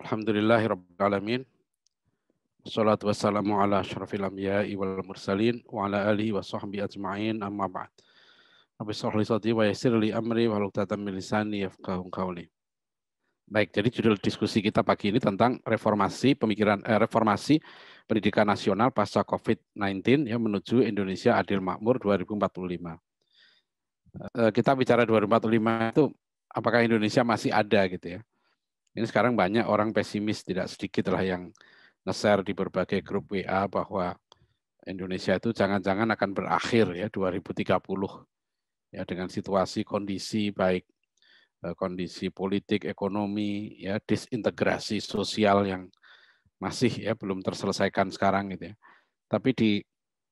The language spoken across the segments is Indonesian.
Alhamdulillahirrabbilalamin. Salatu wassalamu ala syarafil amyai wal mursalin wa ala alihi wa sahbihi ajma'in amma ba'd. Rabbi sholli sati wa yasir li amri wa luktatam milisani yafqahum qawli. Baik, jadi judul diskusi kita pagi ini tentang reformasi pemikiran eh, reformasi pendidikan nasional pasca COVID-19 yang menuju Indonesia Adil Makmur 2045. Eh, kita bicara 2045 itu apakah Indonesia masih ada gitu ya? Ini sekarang banyak orang pesimis, tidak sedikit lah yang nge-share di berbagai grup WA bahwa Indonesia itu jangan-jangan akan berakhir ya 2030 ya dengan situasi kondisi baik eh, kondisi politik, ekonomi, ya disintegrasi sosial yang masih ya belum terselesaikan sekarang gitu ya. Tapi di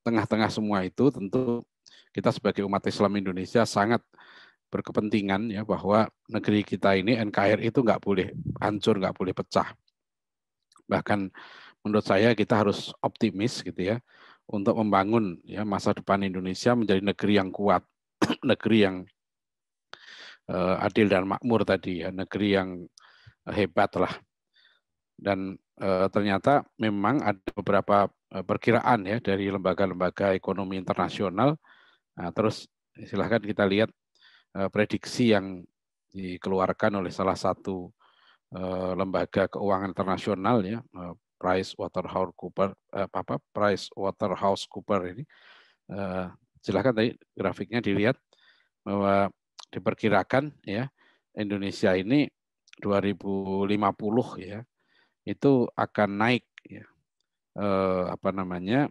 tengah-tengah semua itu tentu kita sebagai umat Islam Indonesia sangat berkepentingan ya bahwa negeri kita ini NKRI itu nggak boleh hancur, nggak boleh pecah. Bahkan menurut saya kita harus optimis gitu ya untuk membangun ya masa depan Indonesia menjadi negeri yang kuat, negeri yang uh, adil dan makmur tadi ya, negeri yang eh, hebat lah. Dan uh, ternyata memang ada beberapa perkiraan ya dari lembaga-lembaga ekonomi internasional. Nah, terus silahkan kita lihat Eh, prediksi yang dikeluarkan oleh salah satu eh, lembaga keuangan internasional ya eh, Price Waterhouse Cooper apa Price Waterhouse Cooper ini silahkan tadi grafiknya dilihat bahwa diperkirakan ya Indonesia ini 2050 ya itu akan naik ya apa namanya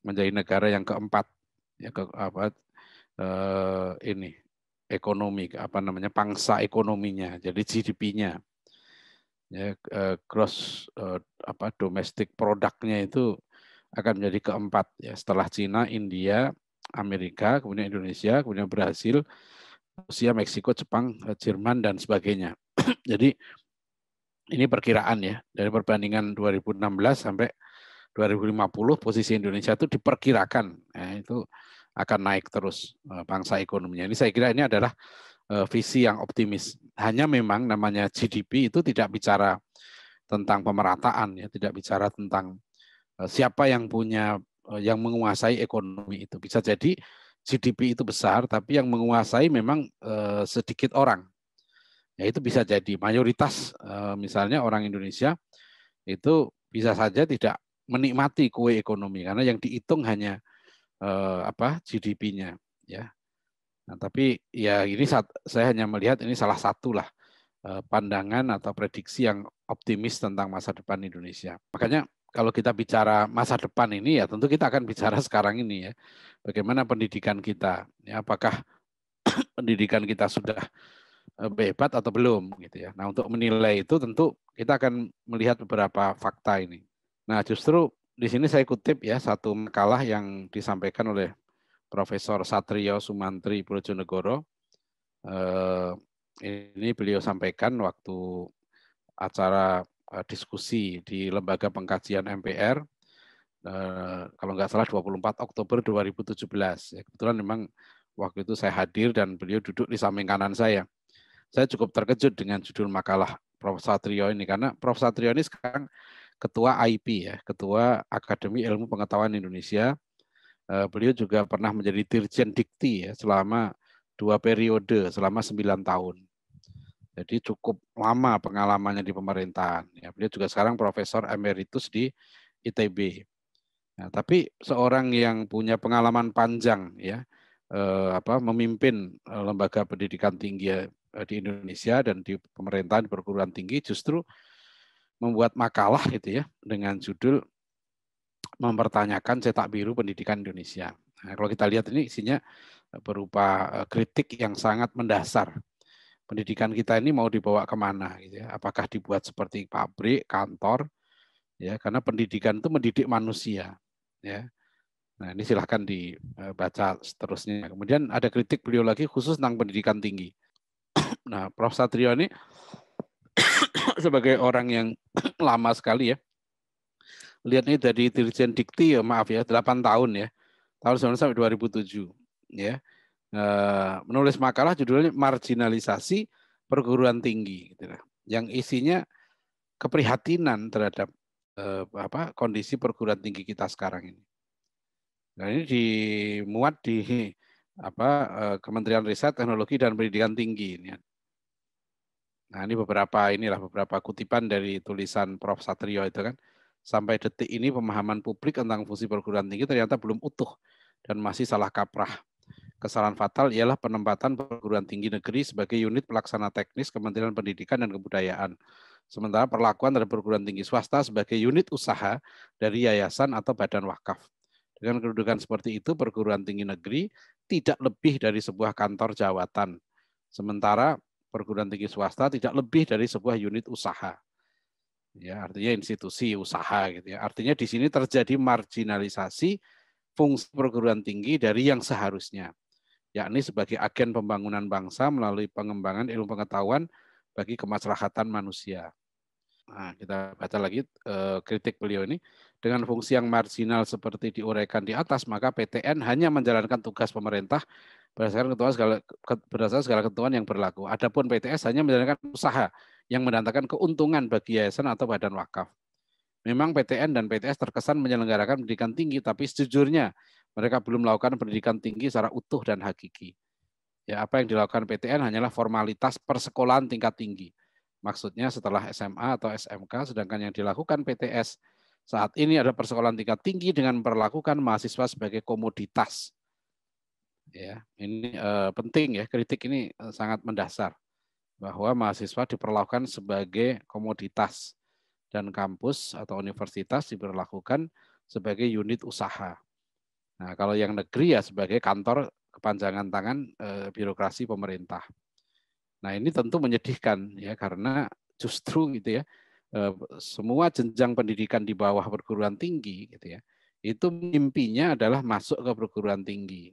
menjadi negara yang keempat ya ke apa ini ekonomi apa namanya pangsa ekonominya jadi GDP-nya ya gross e, apa domestic produknya itu akan menjadi keempat ya setelah Cina India Amerika kemudian Indonesia kemudian Brasil Rusia Meksiko Jepang e, Jerman dan sebagainya jadi ini perkiraan ya dari perbandingan 2016 sampai 2050 posisi Indonesia itu diperkirakan ya, itu akan naik terus eh, bangsa ekonominya. Ini saya kira ini adalah eh, visi yang optimis. Hanya memang namanya GDP itu tidak bicara tentang pemerataan ya, tidak bicara tentang eh, siapa yang punya yang menguasai ekonomi itu. Bisa jadi GDP itu besar tapi yang menguasai memang sedikit orang. Ya itu bisa jadi mayoritas misalnya orang Indonesia itu bisa saja tidak menikmati kue ekonomi karena yang dihitung hanya eh, apa GDP-nya ya. Nah, tapi ya ini saat, saya hanya melihat ini salah satu lah eh, pandangan atau prediksi yang optimis tentang masa depan Indonesia. Makanya kalau kita bicara masa depan ini ya tentu kita akan bicara sekarang ini ya. Bagaimana pendidikan kita? Ya, apakah pendidikan kita sudah eh, bebat atau belum gitu ya. Nah, untuk menilai itu tentu kita akan melihat beberapa fakta ini. Nah, justru di sini saya kutip ya satu makalah yang disampaikan oleh Profesor Satrio Sumantri Brojonegoro. Eh, ini beliau sampaikan waktu acara eh, diskusi di Lembaga Pengkajian MPR eh, kalau nggak salah 24 Oktober 2017. Ya, kebetulan memang waktu itu saya hadir dan beliau duduk di samping kanan saya. Saya cukup terkejut dengan judul makalah Prof. Satrio ini karena Prof. Satrio ini sekarang ketua IP ya, ketua Akademi Ilmu Pengetahuan Indonesia. Eh, beliau juga pernah menjadi Dirjen Dikti ya selama dua periode, selama sembilan tahun. Jadi cukup lama pengalamannya di pemerintahan. Ya, beliau juga sekarang profesor emeritus di ITB. Nah, tapi seorang yang punya pengalaman panjang ya eh, apa memimpin eh, lembaga pendidikan tinggi eh, di Indonesia dan di pemerintahan perguruan tinggi justru membuat makalah gitu ya dengan judul mempertanyakan cetak biru pendidikan Indonesia. Nah, kalau kita lihat ini isinya berupa eh, kritik yang sangat mendasar. Pendidikan kita ini mau dibawa kemana? Gitu ya. Apakah dibuat seperti pabrik, kantor? Ya, karena pendidikan itu mendidik manusia. Ya. Nah ini silahkan dibaca eh, seterusnya. Kemudian ada kritik beliau lagi khusus tentang pendidikan tinggi. Nah Prof Satrio ini sebagai orang yang lama sekali ya. Lihat ini dari Dirjen Dikti ya maaf ya 8 tahun ya. Tahun sampai 2007 ya. Eh, menulis makalah judulnya marginalisasi perguruan tinggi gitu ya. Yang isinya keprihatinan terhadap eh, apa kondisi perguruan tinggi kita sekarang ini. Nah, ini dimuat di apa eh, Kementerian Riset Teknologi dan Pendidikan Tinggi ini Nah, ini beberapa inilah beberapa kutipan dari tulisan Prof Satrio itu kan. Sampai detik ini pemahaman publik tentang fungsi perguruan tinggi ternyata belum utuh dan masih salah kaprah. Kesalahan fatal ialah penempatan perguruan tinggi negeri sebagai unit pelaksana teknis Kementerian Pendidikan dan Kebudayaan. Sementara perlakuan dari perguruan tinggi swasta sebagai unit usaha dari yayasan atau badan wakaf. Dengan kedudukan seperti itu, perguruan tinggi negeri tidak lebih dari sebuah kantor jawatan. Sementara perguruan tinggi swasta tidak lebih dari sebuah unit usaha. Ya, artinya institusi usaha gitu ya. Artinya di sini terjadi marginalisasi fungsi perguruan tinggi dari yang seharusnya, yakni sebagai agen pembangunan bangsa melalui pengembangan ilmu pengetahuan bagi kemaslahatan manusia. Nah, kita baca lagi e, kritik beliau ini dengan fungsi yang marginal seperti diuraikan di atas, maka PTN hanya menjalankan tugas pemerintah berdasarkan ketentuan segala berdasarkan segala ketentuan yang berlaku. Adapun PTS hanya menjalankan usaha yang mendatangkan keuntungan bagi yayasan atau badan wakaf. Memang PTN dan PTS terkesan menyelenggarakan pendidikan tinggi, tapi sejujurnya mereka belum melakukan pendidikan tinggi secara utuh dan hakiki. Ya, apa yang dilakukan PTN hanyalah formalitas persekolahan tingkat tinggi. Maksudnya setelah SMA atau SMK, sedangkan yang dilakukan PTS saat ini ada persekolahan tingkat tinggi dengan memperlakukan mahasiswa sebagai komoditas. Ya, ini eh, penting ya, kritik ini eh, sangat mendasar bahwa mahasiswa diperlakukan sebagai komoditas dan kampus atau universitas diperlakukan sebagai unit usaha. Nah, kalau yang negeri ya sebagai kantor kepanjangan tangan eh, birokrasi pemerintah. Nah, ini tentu menyedihkan ya karena justru gitu ya Eh, semua jenjang pendidikan di bawah perguruan tinggi gitu ya itu mimpinya adalah masuk ke perguruan tinggi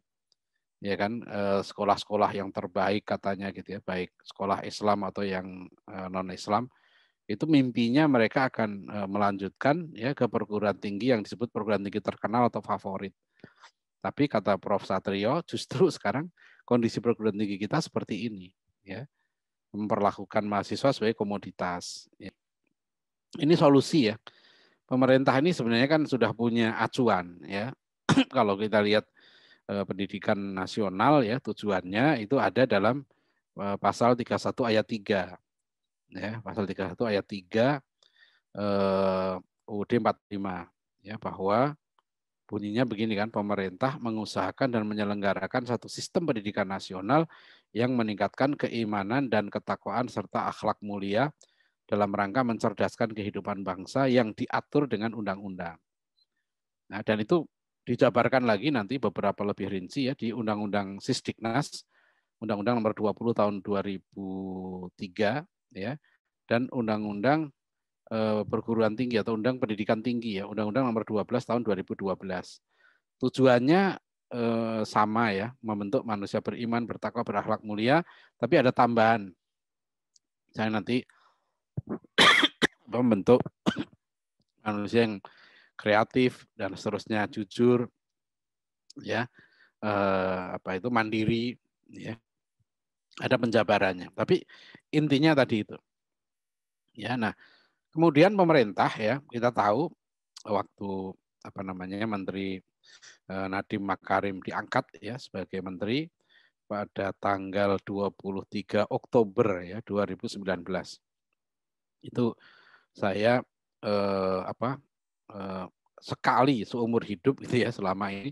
ya kan eh, sekolah-sekolah yang terbaik katanya gitu ya baik sekolah Islam atau yang eh, non Islam itu mimpinya mereka akan melanjutkan ya ke perguruan tinggi yang disebut perguruan tinggi terkenal atau favorit tapi kata Prof Satrio justru sekarang kondisi perguruan tinggi kita seperti ini ya memperlakukan mahasiswa sebagai komoditas ya ini solusi ya. Pemerintah ini sebenarnya kan sudah punya acuan ya. Kalau kita lihat eh, pendidikan nasional ya tujuannya itu ada dalam eh, pasal 31 ayat 3. Ya, pasal 31 ayat 3 eh, UUD 45 ya bahwa bunyinya begini kan pemerintah mengusahakan dan menyelenggarakan satu sistem pendidikan nasional yang meningkatkan keimanan dan ketakwaan serta akhlak mulia dalam rangka mencerdaskan kehidupan bangsa yang diatur dengan undang-undang. Nah, dan itu dijabarkan lagi nanti beberapa lebih rinci ya di Undang-Undang Sisdiknas, Undang-Undang Nomor 20 Tahun 2003 ya, dan Undang-Undang eh, perguruan tinggi atau Undang Pendidikan Tinggi ya, Undang-Undang Nomor 12 Tahun 2012. Tujuannya eh, sama ya, membentuk manusia beriman, bertakwa, berakhlak mulia, tapi ada tambahan. Saya nanti membentuk manusia yang kreatif dan seterusnya jujur ya eh, apa itu mandiri ya ada penjabarannya tapi intinya tadi itu ya nah kemudian pemerintah ya kita tahu waktu apa namanya menteri eh, Nadiem Makarim diangkat ya sebagai menteri pada tanggal 23 Oktober ya 2019 itu saya eh, apa eh, sekali seumur hidup gitu ya selama ini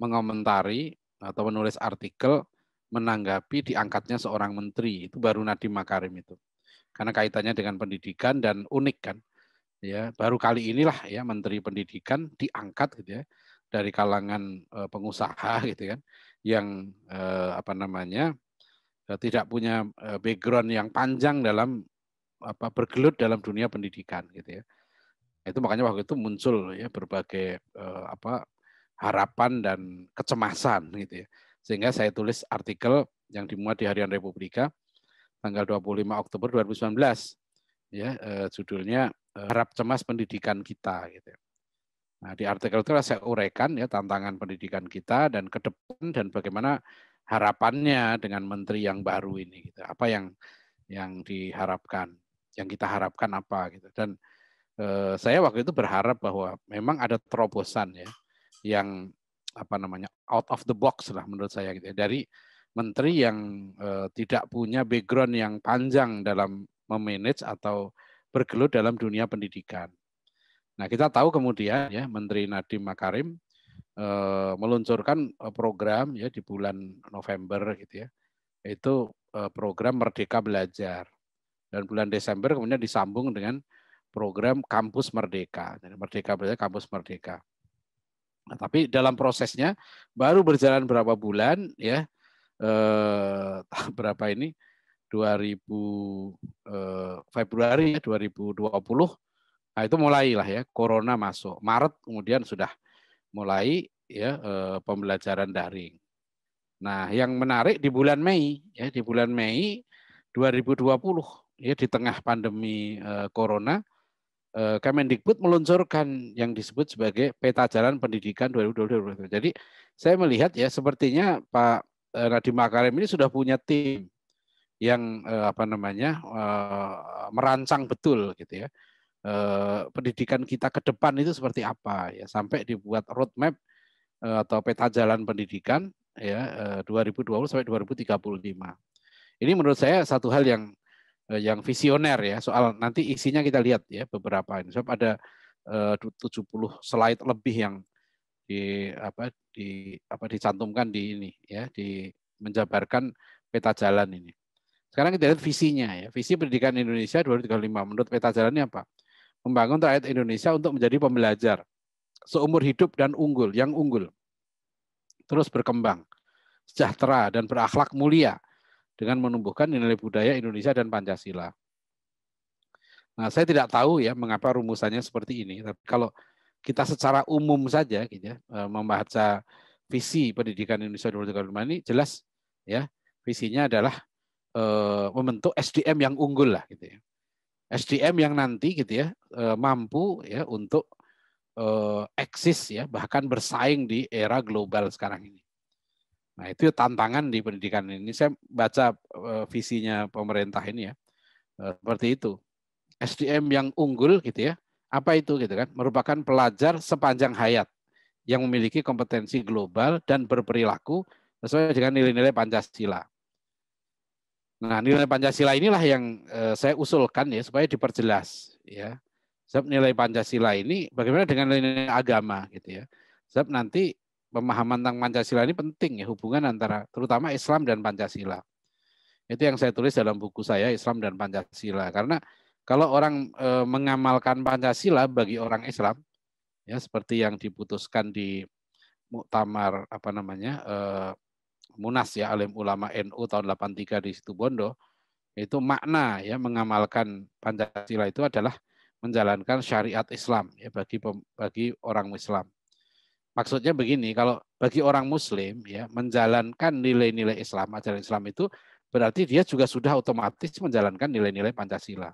mengomentari atau menulis artikel menanggapi diangkatnya seorang menteri itu baru Nadiem Makarim itu karena kaitannya dengan pendidikan dan unik kan ya baru kali inilah ya menteri pendidikan diangkat gitu ya dari kalangan eh, pengusaha gitu kan yang eh, apa namanya eh, tidak punya background yang panjang dalam apa bergelut dalam dunia pendidikan gitu ya itu makanya waktu itu muncul ya berbagai eh, apa harapan dan kecemasan gitu ya sehingga saya tulis artikel yang dimuat di Harian Republika tanggal 25 Oktober 2019 ya eh, judulnya eh, harap cemas pendidikan kita gitu ya. Nah, di artikel itu saya uraikan ya tantangan pendidikan kita dan ke depan dan bagaimana harapannya dengan menteri yang baru ini gitu. Apa yang yang diharapkan yang kita harapkan apa gitu dan eh, saya waktu itu berharap bahwa memang ada terobosan ya yang apa namanya out of the box lah menurut saya gitu ya. dari menteri yang eh, tidak punya background yang panjang dalam memanage atau bergelut dalam dunia pendidikan. Nah kita tahu kemudian ya Menteri Nadiem Makarim eh, meluncurkan eh, program ya di bulan November gitu ya itu eh, program Merdeka Belajar. Dan bulan Desember kemudian disambung dengan program Kampus Merdeka. Jadi Merdeka berarti Kampus Merdeka. Nah, tapi dalam prosesnya baru berjalan berapa bulan ya eh, berapa ini 2000 eh, Februari 2020 ya, nah itu mulailah ya corona masuk Maret kemudian sudah mulai ya eh, pembelajaran daring. Nah, yang menarik di bulan Mei ya di bulan Mei 2020 ya di tengah pandemi eh, corona eh, Kemendikbud meluncurkan yang disebut sebagai peta jalan pendidikan 2020. Jadi saya melihat ya sepertinya Pak eh, Nadiem Makarim ini sudah punya tim yang eh, apa namanya merancang betul gitu ya. pendidikan kita ke depan itu seperti apa ya sampai dibuat roadmap atau peta jalan pendidikan ya 2020 sampai 2035. Ini menurut saya satu hal yang Eh, yang visioner ya soal nanti isinya kita lihat ya beberapa ini sebab ada 70 eh, slide lebih yang di apa di apa dicantumkan di ini ya di menjabarkan peta jalan ini. Sekarang kita lihat visinya ya. Visi pendidikan Indonesia 2035 menurut peta jalan ini apa? Membangun rakyat Indonesia untuk menjadi pembelajar seumur hidup dan unggul, yang unggul. Terus berkembang, sejahtera dan berakhlak mulia dengan menumbuhkan nilai budaya Indonesia dan Pancasila. Nah, saya tidak tahu ya mengapa rumusannya seperti ini. Tapi kalau kita secara umum saja gitu ya, eh, membaca visi pendidikan Indonesia 2035 ini jelas ya visinya adalah eh, membentuk SDM yang unggul lah gitu ya. SDM yang nanti gitu ya eh, mampu ya untuk eksis ya bahkan bersaing di era global sekarang ini. Nah, itu tantangan di pendidikan ini. Saya baca eh, visinya pemerintah ini ya. Eh, seperti itu. SDM yang unggul gitu ya. Apa itu gitu kan? Merupakan pelajar sepanjang hayat yang memiliki kompetensi global dan berperilaku sesuai dengan nilai-nilai Pancasila. Nah, nilai Pancasila inilah yang eh, saya usulkan ya supaya diperjelas ya. Sebab nilai Pancasila ini bagaimana dengan nilai agama gitu ya. Sebab nanti pemahaman tentang Pancasila ini penting ya hubungan antara terutama Islam dan Pancasila. Itu yang saya tulis dalam buku saya Islam dan Pancasila karena kalau orang e, mengamalkan Pancasila bagi orang Islam ya seperti yang diputuskan di muktamar apa namanya e, Munas ya alim ulama NU tahun 83 di situ Bondo itu makna ya mengamalkan Pancasila itu adalah menjalankan syariat Islam ya bagi bagi orang Islam Maksudnya begini, kalau bagi orang Muslim ya menjalankan nilai-nilai Islam, ajaran Islam itu berarti dia juga sudah otomatis menjalankan nilai-nilai Pancasila.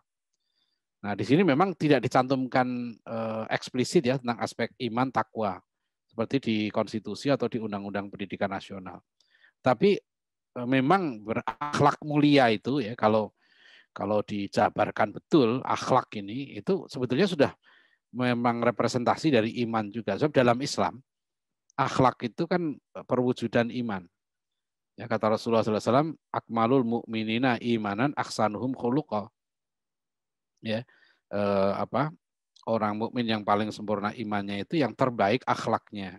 Nah, di sini memang tidak dicantumkan eh, eksplisit ya tentang aspek iman takwa seperti di konstitusi atau di undang-undang pendidikan nasional. Tapi eh, memang berakhlak mulia itu ya kalau kalau dijabarkan betul akhlak ini itu sebetulnya sudah memang representasi dari iman juga. Sebab dalam Islam akhlak itu kan eh, perwujudan iman. Ya kata Rasulullah SAW, akmalul mukminina imanan aksanuhum khuluqa. Ya, eh, apa orang mukmin yang paling sempurna imannya itu yang terbaik akhlaknya.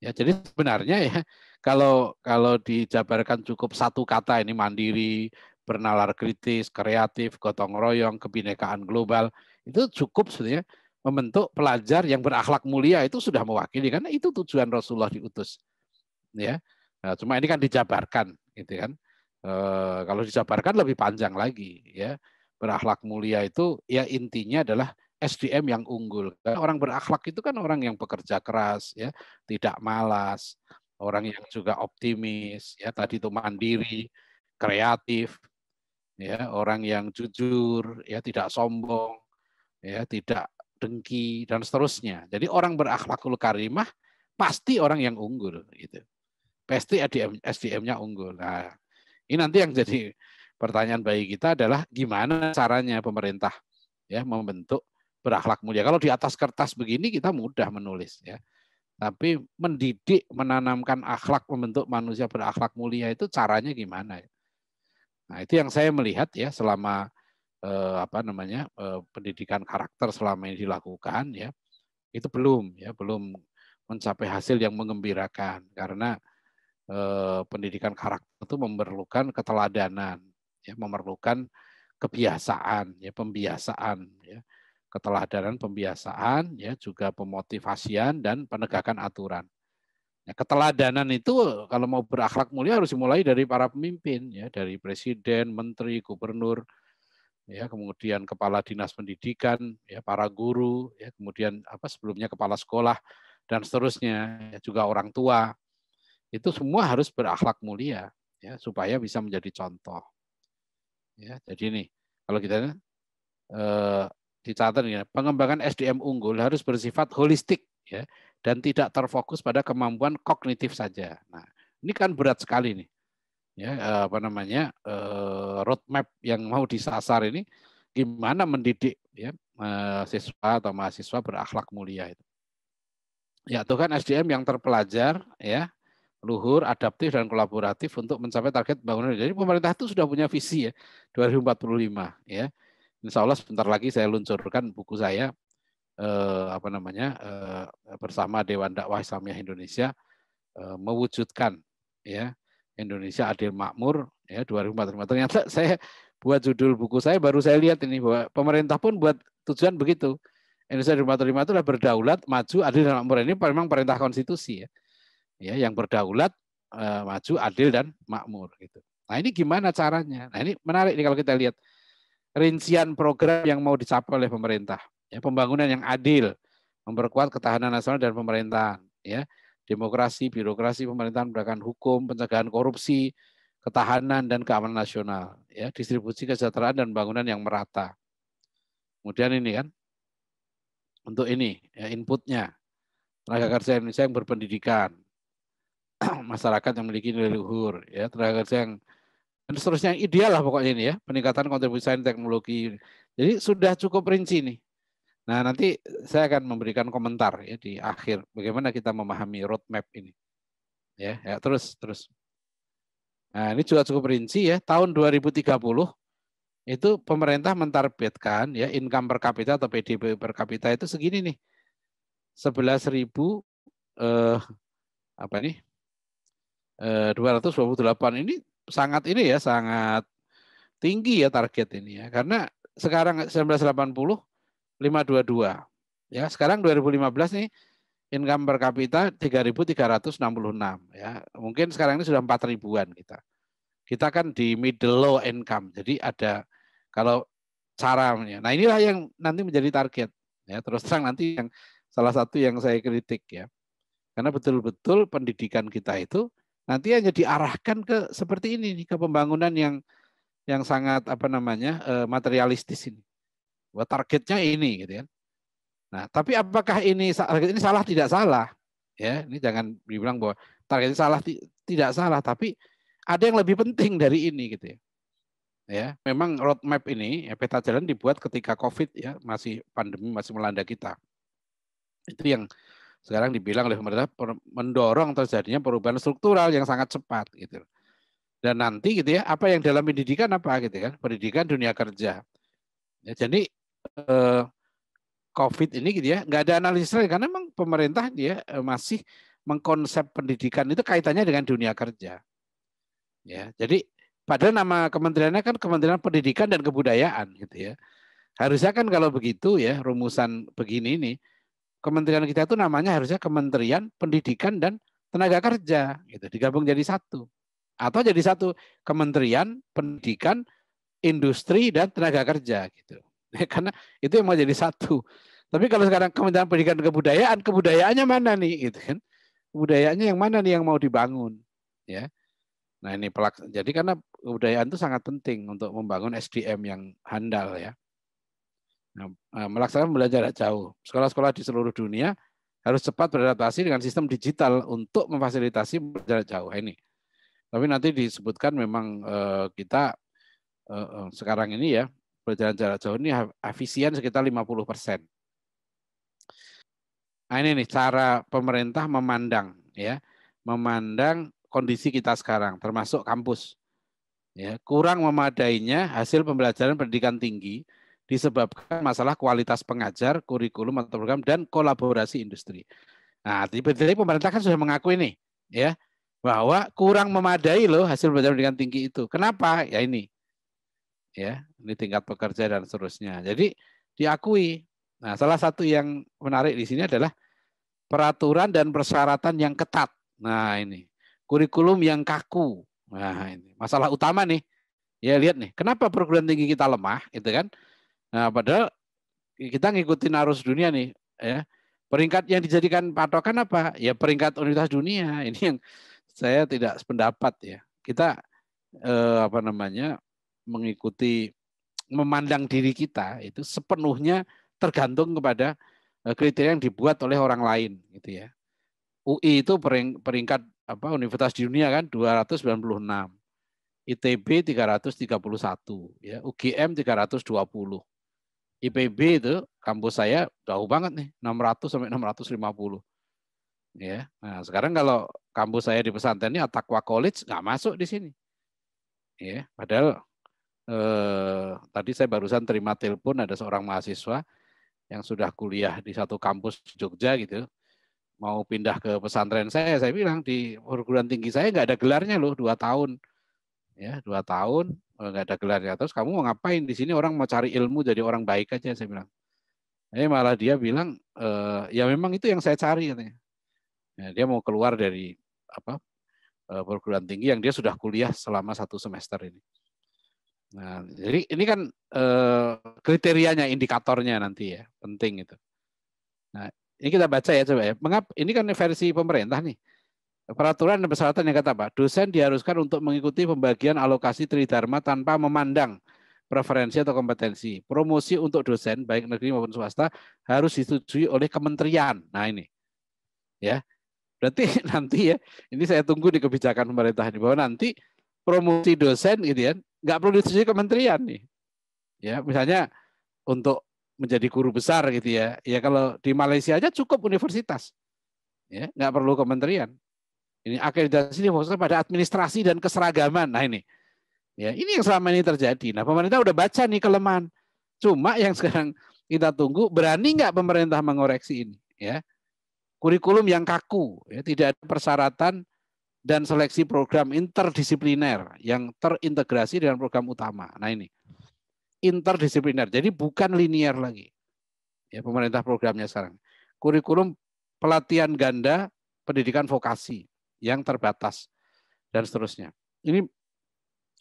Ya, jadi sebenarnya ya kalau kalau dijabarkan cukup satu kata ini mandiri, bernalar kritis, kreatif, gotong royong, kebinekaan global itu cukup sebenarnya membentuk pelajar yang berakhlak mulia itu sudah mewakili karena itu tujuan Rasulullah diutus. Ya. Nah, cuma ini kan dijabarkan gitu kan. E, kalau dijabarkan lebih panjang lagi ya. Berakhlak mulia itu ya intinya adalah SDM yang unggul. Karena orang berakhlak itu kan orang yang bekerja keras ya, tidak malas, orang yang juga optimis ya, tadi itu mandiri, kreatif ya, orang yang jujur ya, tidak sombong ya, tidak dengki dan seterusnya. Jadi orang berakhlakul karimah pasti orang yang unggul gitu. Pasti SDM nya unggul. Nah, ini nanti yang jadi pertanyaan bagi kita adalah gimana caranya pemerintah ya membentuk berakhlak mulia. Kalau di atas kertas begini kita mudah menulis ya. Tapi mendidik, menanamkan akhlak, membentuk manusia berakhlak mulia itu caranya gimana? Nah itu yang saya melihat ya selama eh, apa namanya eh, pendidikan karakter selama ini dilakukan ya itu belum ya belum mencapai hasil yang mengembirakan karena eh, pendidikan karakter itu memerlukan keteladanan ya memerlukan kebiasaan ya pembiasaan ya keteladanan pembiasaan ya juga pemotivasian dan penegakan aturan ya keteladanan itu kalau mau berakhlak mulia harus dimulai dari para pemimpin ya, dari presiden, menteri, gubernur, ya kemudian kepala dinas pendidikan ya para guru ya kemudian apa sebelumnya kepala sekolah dan seterusnya ya, juga orang tua itu semua harus berakhlak mulia ya supaya bisa menjadi contoh ya jadi nih kalau kita eh, dicatat ya pengembangan SDM unggul harus bersifat holistik ya dan tidak terfokus pada kemampuan kognitif saja nah ini kan berat sekali nih ya eh, apa namanya eh, roadmap yang mau disasar ini gimana mendidik ya eh, siswa atau mahasiswa berakhlak mulia itu ya kan SDM yang terpelajar ya luhur, adaptif dan kolaboratif untuk mencapai target bangunan. Jadi pemerintah itu sudah punya visi ya 2045 ya. Insya Allah sebentar lagi saya luncurkan buku saya eh, apa namanya eh, bersama Dewan Dakwah Islamiyah Indonesia eh, mewujudkan ya Indonesia Adil Makmur ya 2045. Ternyata saya buat judul buku saya baru saya lihat ini bahwa pemerintah pun buat tujuan begitu. Indonesia 2045 itu adalah berdaulat, maju, adil dan makmur. Ini memang perintah konstitusi ya. Ya, yang berdaulat, eh, maju, adil dan makmur gitu. Nah, ini gimana caranya? Nah, ini menarik nih kalau kita lihat rincian program yang mau dicapai oleh pemerintah. Ya, pembangunan yang adil, memperkuat ketahanan nasional dan pemerintahan, ya demokrasi, birokrasi, pemerintahan, penegakan hukum, pencegahan korupsi, ketahanan dan keamanan nasional, ya, distribusi kesejahteraan dan bangunan yang merata. Kemudian ini kan untuk ini ya, inputnya tenaga kerja Indonesia yang berpendidikan, masyarakat yang memiliki nilai luhur, ya, tenaga kerja yang dan seterusnya yang ideal lah pokoknya ini ya, peningkatan kontribusi teknologi. Jadi sudah cukup rinci nih. Nah, nanti saya akan memberikan komentar ya di akhir bagaimana kita memahami roadmap ini. Ya, ya terus terus. Nah, ini juga cukup rinci ya. Tahun 2030 itu pemerintah mentargetkan ya income per kapita atau PDB per kapita itu segini nih. 11.000 eh apa ini Eh 228 ini sangat ini ya, sangat tinggi ya target ini ya. Karena sekarang 1980 522. Ya, sekarang 2015 nih income per kapita 3.366 ya. Mungkin sekarang ini sudah empat ribuan kita. Kita kan di middle low income. Jadi ada kalau caranya. Nah, inilah yang nanti menjadi target ya. Terus terang nanti yang salah satu yang saya kritik ya. Karena betul-betul pendidikan kita itu nanti hanya diarahkan ke seperti ini ke pembangunan yang yang sangat apa namanya eh, materialistis ini. Bahwa targetnya ini gitu ya. Nah, tapi apakah ini target ini salah tidak salah? Ya, ini jangan dibilang bahwa target ini salah tidak salah, tapi ada yang lebih penting dari ini gitu ya. Ya, memang roadmap ini ya, peta jalan dibuat ketika Covid ya, masih pandemi masih melanda kita. Itu yang sekarang dibilang oleh pemerintah mendorong terjadinya perubahan struktural yang sangat cepat gitu. Dan nanti gitu ya, apa yang dalam pendidikan apa gitu kan? Pendidikan dunia kerja. Ya, jadi Eh, COVID ini gitu ya, nggak ada analisis lagi karena memang pemerintah dia eh, masih mengkonsep pendidikan itu kaitannya dengan dunia kerja. Ya, jadi pada nama kementeriannya kan Kementerian Pendidikan dan Kebudayaan gitu ya. Harusnya kan kalau begitu ya rumusan begini ini kementerian kita itu namanya harusnya Kementerian Pendidikan dan Tenaga Kerja gitu digabung jadi satu atau jadi satu Kementerian Pendidikan Industri dan Tenaga Kerja gitu. karena itu yang mau jadi satu. Tapi kalau sekarang Kementerian Pendidikan dan Kebudayaan, kebudayaannya mana nih gitu kan? Kebudayaannya yang mana nih yang mau dibangun? Ya. Nah, ini pelak jadi karena kebudayaan itu sangat penting untuk membangun SDM yang handal ya. Nah, eh, melaksanakan belajar jauh. Sekolah-sekolah di seluruh dunia harus cepat beradaptasi dengan sistem digital untuk memfasilitasi belajar jauh nah, ini. Tapi nanti disebutkan memang eh, kita eh, sekarang ini ya perjalanan jarak jauh ini efisien sekitar 50 persen. Nah, ini nih cara pemerintah memandang ya, memandang kondisi kita sekarang termasuk kampus. Ya, kurang memadainya hasil pembelajaran pendidikan tinggi disebabkan masalah kualitas pengajar, kurikulum atau program dan kolaborasi industri. Nah, tiba-tiba pemerintah kan sudah mengakui nih ya bahwa kurang memadai loh hasil pembelajaran pendidikan tinggi itu. Kenapa? Ya ini ya ini tingkat pekerja dan seterusnya. Jadi diakui. Nah, salah satu yang menarik di sini adalah peraturan dan persyaratan yang ketat. Nah, ini kurikulum yang kaku. Nah, ini masalah utama nih. Ya, lihat nih, kenapa perguruan tinggi kita lemah gitu kan? Nah, padahal kita ngikutin arus dunia nih, ya. Peringkat yang dijadikan patokan apa? Ya peringkat universitas dunia. Ini yang saya tidak sependapat ya. Kita eh, apa namanya? mengikuti memandang diri kita itu sepenuhnya tergantung kepada eh, kriteria yang dibuat oleh orang lain gitu ya. UI itu peringkat apa universitas di dunia kan 296. ITB 331 ya, UGM 320. IPB itu kampus saya jauh banget nih 600 sampai 650. Ya. Nah, sekarang kalau kampus saya di pesantren ini Atakwa College nggak masuk di sini. Ya, padahal Eh, tadi saya barusan terima telepon ada seorang mahasiswa yang sudah kuliah di satu kampus Jogja gitu mau pindah ke pesantren saya saya bilang di perguruan tinggi saya nggak ada gelarnya loh dua tahun ya dua tahun eh, nggak ada gelarnya terus kamu mau ngapain di sini orang mau cari ilmu jadi orang baik aja saya bilang eh malah dia bilang e, ya memang itu yang saya cari katanya ya, dia mau keluar dari apa perguruan tinggi yang dia sudah kuliah selama satu semester ini Nah, jadi ini kan eh, kriterianya, indikatornya nanti ya, penting itu. Nah, ini kita baca ya coba ya. Mengap ini kan versi pemerintah nih. Peraturan dan persyaratan yang kata apa? Dosen diharuskan untuk mengikuti pembagian alokasi tridharma tanpa memandang preferensi atau kompetensi. Promosi untuk dosen baik negeri maupun swasta harus disetujui oleh kementerian. Nah, ini. Ya. Berarti nanti ya, ini saya tunggu di kebijakan pemerintah ini bahwa nanti promosi dosen gitu ya, nggak perlu disetujui kementerian nih. Ya, misalnya untuk menjadi guru besar gitu ya. Ya kalau di Malaysia aja cukup universitas. Ya, nggak perlu kementerian. Ini akreditasi ini fokusnya pada administrasi dan keseragaman. Nah ini. Ya, ini yang selama ini terjadi. Nah, pemerintah udah baca nih kelemahan. Cuma yang sekarang kita tunggu berani nggak pemerintah mengoreksi ini, ya. Kurikulum yang kaku, ya, tidak ada persyaratan dan seleksi program interdisipliner yang terintegrasi dengan program utama. Nah ini interdisipliner, jadi bukan linier lagi. Ya pemerintah programnya sekarang. Kurikulum pelatihan ganda, pendidikan vokasi yang terbatas dan seterusnya. Ini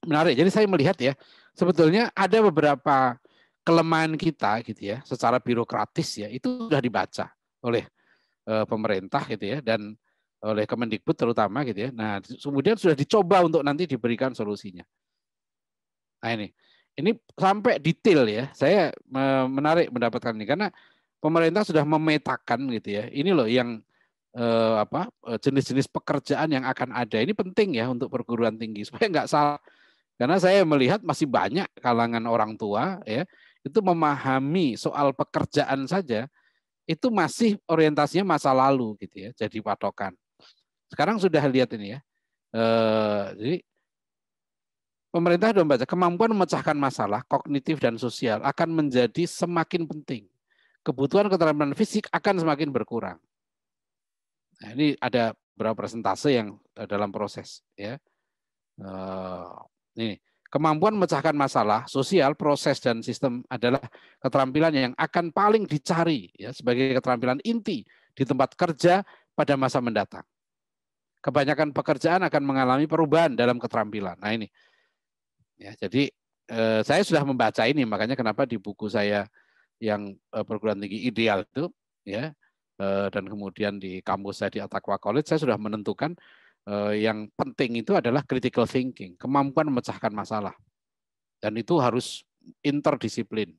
menarik. Jadi saya melihat ya, sebetulnya ada beberapa kelemahan kita gitu ya, secara birokratis ya, itu sudah dibaca oleh eh, pemerintah gitu ya dan oleh Kemendikbud terutama gitu ya. Nah, kemudian sudah dicoba untuk nanti diberikan solusinya. Nah ini, ini sampai detail ya. Saya menarik mendapatkan ini karena pemerintah sudah memetakan gitu ya. Ini loh yang eh, apa eh, jenis-jenis pekerjaan yang akan ada. Ini penting ya untuk perguruan tinggi supaya nggak salah. Karena saya melihat masih banyak kalangan orang tua ya itu memahami soal pekerjaan saja itu masih orientasinya masa lalu gitu ya jadi patokan sekarang sudah lihat ini ya. Eh, jadi pemerintah sudah membaca kemampuan memecahkan masalah kognitif dan sosial akan menjadi semakin penting. Kebutuhan keterampilan fisik akan semakin berkurang. Nah, ini ada beberapa persentase yang eh, dalam proses ya. Eh, ini kemampuan memecahkan masalah sosial, proses dan sistem adalah keterampilan yang akan paling dicari ya sebagai keterampilan inti di tempat kerja pada masa mendatang kebanyakan pekerjaan akan mengalami perubahan dalam keterampilan. Nah ini, ya jadi eh, saya sudah membaca ini, makanya kenapa di buku saya yang eh, perguruan tinggi ideal itu, ya eh, dan kemudian di kampus saya di Atakwa College, saya sudah menentukan eh, yang penting itu adalah critical thinking, kemampuan memecahkan masalah, dan itu harus interdisiplin.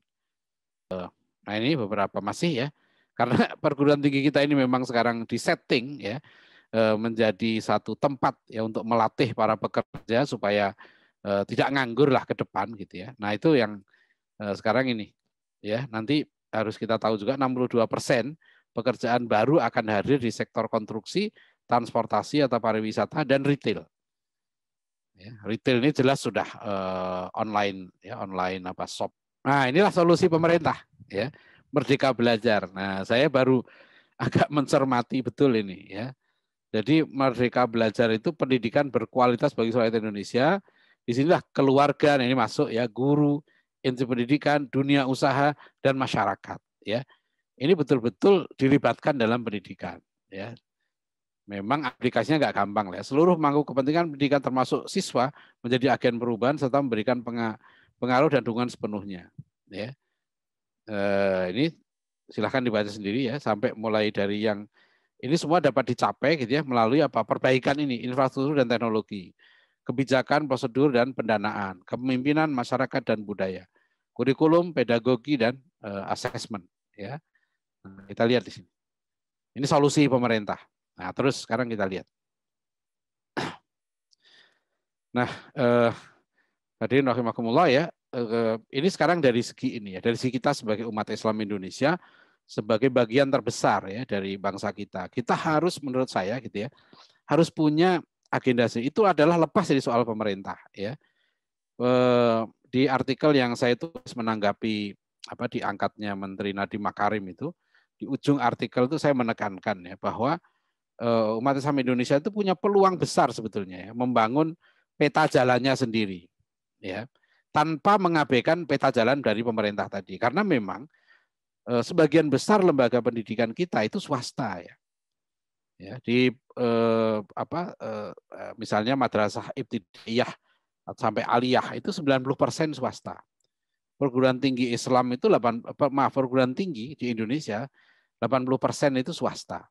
Eh, nah ini beberapa masih ya, karena perguruan tinggi kita ini memang sekarang disetting ya Eh, menjadi satu tempat ya untuk melatih para pekerja supaya eh, tidak nganggur lah ke depan gitu ya. Nah itu yang eh, sekarang ini ya nanti harus kita tahu juga 62 persen pekerjaan baru akan hadir di sektor konstruksi, transportasi atau pariwisata dan retail. Ya, retail ini jelas sudah uh, online ya online apa shop. Nah inilah solusi pemerintah ya merdeka belajar. Nah saya baru agak mencermati betul ini ya jadi Merdeka Belajar itu pendidikan berkualitas bagi seluruh Indonesia. Di sinilah keluarga, nah ini masuk ya, guru, inti pendidikan, dunia usaha, dan masyarakat. Ya, Ini betul-betul dilibatkan dalam pendidikan. Ya, Memang aplikasinya nggak gampang. Ya. Seluruh mangku kepentingan pendidikan termasuk siswa menjadi agen perubahan serta memberikan pengaruh dan dukungan sepenuhnya. Ya. Eh, ini silahkan dibaca sendiri ya, sampai mulai dari yang ini semua dapat dicapai gitu ya melalui apa perbaikan ini infrastruktur dan teknologi, kebijakan, prosedur dan pendanaan, kepemimpinan masyarakat dan budaya, kurikulum, pedagogi dan e, asesmen ya. Nah, kita lihat di sini. Ini solusi pemerintah. Nah, terus sekarang kita lihat. Nah, eh, hadirin rahimakumullah ya, eh, ini sekarang dari segi ini ya, dari segi kita sebagai umat Islam Indonesia, sebagai bagian terbesar ya dari bangsa kita. Kita harus menurut saya gitu ya, harus punya agenda sendiri. Itu adalah lepas dari soal pemerintah ya. Eh, di artikel yang saya itu menanggapi apa diangkatnya Menteri Nadiem Makarim itu di ujung artikel itu saya menekankan ya bahwa eh, umat Islam Indonesia itu punya peluang besar sebetulnya ya membangun peta jalannya sendiri ya tanpa mengabaikan peta jalan dari pemerintah tadi karena memang Eh, sebagian besar lembaga pendidikan kita itu swasta ya. Ya, di eh, apa eh, eh misalnya madrasah ibtidaiyah sampai aliyah itu 90% swasta. Perguruan tinggi Islam itu 8 maaf perguruan tinggi di Indonesia 80% itu swasta.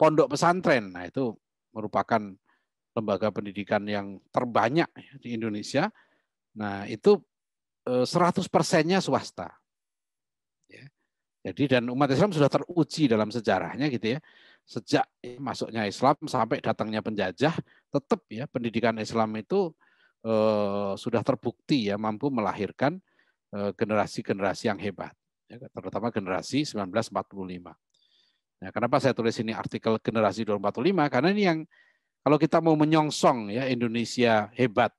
Pondok pesantren nah itu merupakan lembaga pendidikan yang terbanyak ya di Indonesia. Nah, itu 100 eh, persennya swasta. Jadi dan umat Islam sudah teruji dalam sejarahnya gitu ya. Sejak masuknya Islam sampai datangnya penjajah, tetap ya pendidikan Islam itu eh, sudah terbukti ya mampu melahirkan eh, generasi-generasi yang hebat, ya, terutama generasi 1945. Nah, kenapa saya tulis ini artikel generasi 1945? Karena ini yang kalau kita mau menyongsong ya Indonesia hebat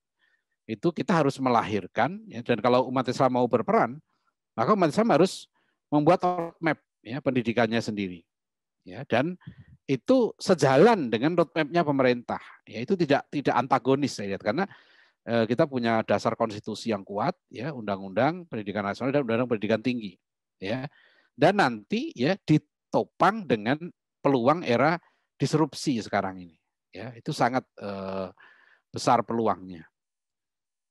itu kita harus melahirkan ya, dan kalau umat Islam mau berperan maka umat Islam harus membuat roadmap ya pendidikannya sendiri. Ya, dan itu sejalan dengan roadmapnya pemerintah. Ya, itu tidak tidak antagonis saya lihat karena eh, kita punya dasar konstitusi yang kuat ya, undang-undang pendidikan nasional dan undang-undang pendidikan tinggi. Ya. Dan nanti ya ditopang dengan peluang era disrupsi sekarang ini. Ya, itu sangat eh, besar peluangnya.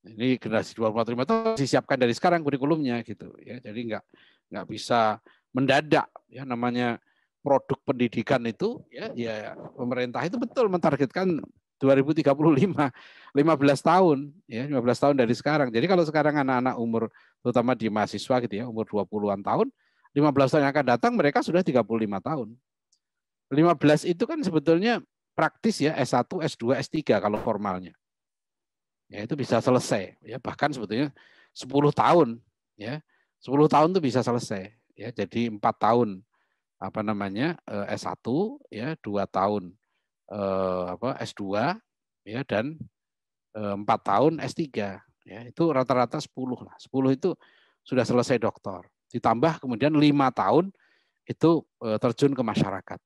Ini generasi lima itu disiapkan dari sekarang kurikulumnya gitu ya. Jadi enggak nggak bisa mendadak ya namanya produk pendidikan itu ya, ya pemerintah itu betul mentargetkan 2035 15 tahun ya 15 tahun dari sekarang. Jadi kalau sekarang anak-anak umur terutama di mahasiswa gitu ya umur 20-an tahun 15 tahun yang akan datang mereka sudah 35 tahun. 15 itu kan sebetulnya praktis ya S1, S2, S3 kalau formalnya. Ya itu bisa selesai ya bahkan sebetulnya 10 tahun ya 10 tahun tuh bisa selesai ya. Jadi empat tahun apa namanya eh, S1 ya, dua tahun eh, apa S2 ya dan eh, empat tahun S3 ya. Itu rata-rata 10 lah. 10 itu sudah selesai doktor. Ditambah kemudian lima tahun itu eh, terjun ke masyarakat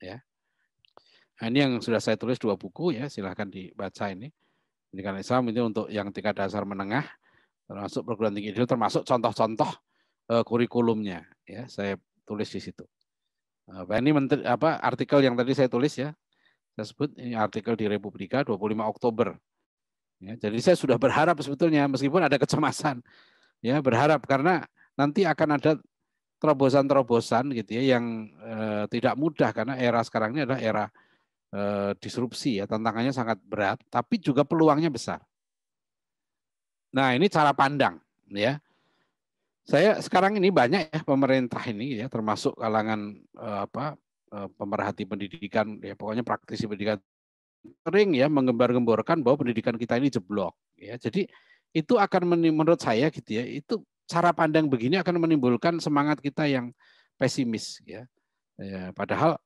ya. Nah, ini yang sudah saya tulis dua buku ya, silahkan dibaca ini. Pendidikan Islam ini untuk yang tingkat dasar menengah termasuk perguruan tinggi itu termasuk contoh-contoh eh, kurikulumnya ya saya tulis di situ. Uh, eh, ini menteri apa artikel yang tadi saya tulis ya saya sebut ini artikel di Republika 25 Oktober. Ya, jadi saya sudah berharap sebetulnya meskipun ada kecemasan ya berharap karena nanti akan ada terobosan-terobosan gitu ya yang eh, tidak mudah karena era sekarang ini adalah era eh, disrupsi ya tantangannya sangat berat tapi juga peluangnya besar Nah, ini cara pandang ya. Saya sekarang ini banyak ya pemerintah ini ya termasuk kalangan eh, apa eh, pemerhati pendidikan ya pokoknya praktisi pendidikan sering ya menggembar-gemborkan bahwa pendidikan kita ini jeblok ya. Jadi itu akan menurut saya gitu ya, itu cara pandang begini akan menimbulkan semangat kita yang pesimis ya. ya padahal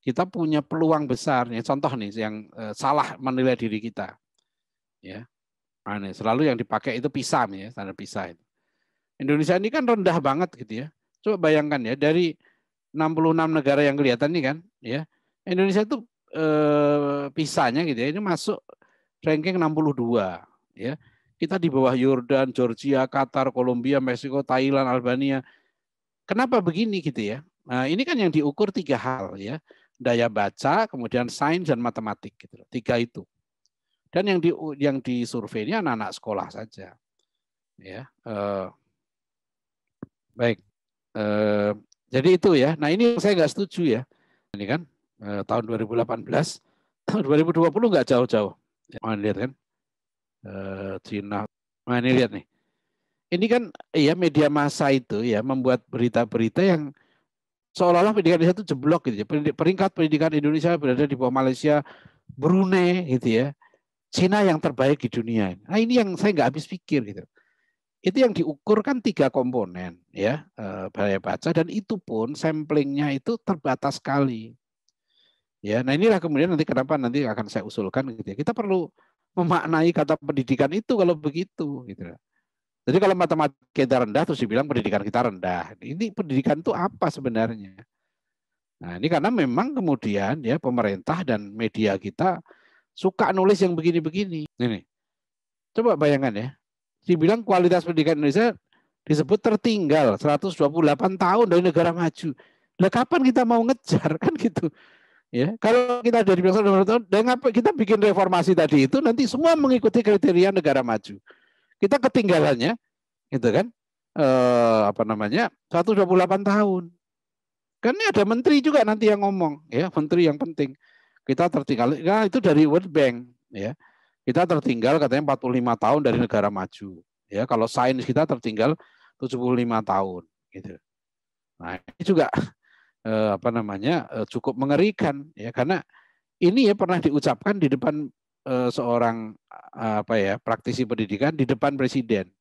kita punya peluang besar ya contoh nih yang eh, salah menilai diri kita. Ya, aneh. Selalu yang dipakai itu pisam ya, standar pisah itu. Indonesia ini kan rendah banget gitu ya. Coba bayangkan ya dari 66 negara yang kelihatan ini kan, ya. Indonesia itu eh, pisahnya gitu ya, ini masuk ranking 62 ya. Kita di bawah Yordan, Georgia, Qatar, Kolombia, Meksiko, Thailand, Albania. Kenapa begini gitu ya? Nah, ini kan yang diukur tiga hal ya. Daya baca, kemudian sains dan matematik gitu. Tiga itu. Dan yang di yang disurvei ini anak-anak sekolah saja. Ya. Eh, baik. Eh, jadi itu ya. Nah, ini saya nggak setuju ya. Ini kan eh, tahun 2018, 2020 nggak jauh-jauh. Ya, Mau lihat kan. Eh, Cina. Nah, ini lihat nih. Ini kan ya media massa itu ya membuat berita-berita yang seolah-olah pendidikan Indonesia itu jeblok gitu ya. Peringkat pendidikan Indonesia berada di bawah Malaysia, Brunei gitu ya. Cina yang terbaik di dunia. Nah ini yang saya nggak habis pikir gitu. Itu yang diukur kan tiga komponen ya eh, bahaya baca dan itu pun samplingnya itu terbatas sekali. Ya, nah inilah kemudian nanti kenapa nanti akan saya usulkan gitu ya. Kita perlu memaknai kata pendidikan itu kalau begitu gitu. Jadi kalau matematika kita rendah terus dibilang pendidikan kita rendah. Ini pendidikan itu apa sebenarnya? Nah, ini karena memang kemudian ya pemerintah dan media kita suka nulis yang begini-begini. Ini. Coba bayangkan ya. Dibilang kualitas pendidikan Indonesia disebut tertinggal 128 tahun dari negara maju. Lah kapan kita mau ngejar kan gitu. Ya, kalau kita dari bangsa tahun dan kita bikin reformasi tadi itu nanti semua mengikuti kriteria negara maju. Kita ketinggalannya gitu kan. E, apa namanya? 128 tahun. Kan ini ada menteri juga nanti yang ngomong ya, menteri yang penting kita tertinggal nah, itu dari World Bank ya kita tertinggal katanya 45 tahun dari negara maju ya kalau sains kita tertinggal 75 tahun gitu nah ini juga eh, apa namanya eh, cukup mengerikan ya karena ini ya pernah diucapkan di depan eh, seorang apa ya praktisi pendidikan di depan presiden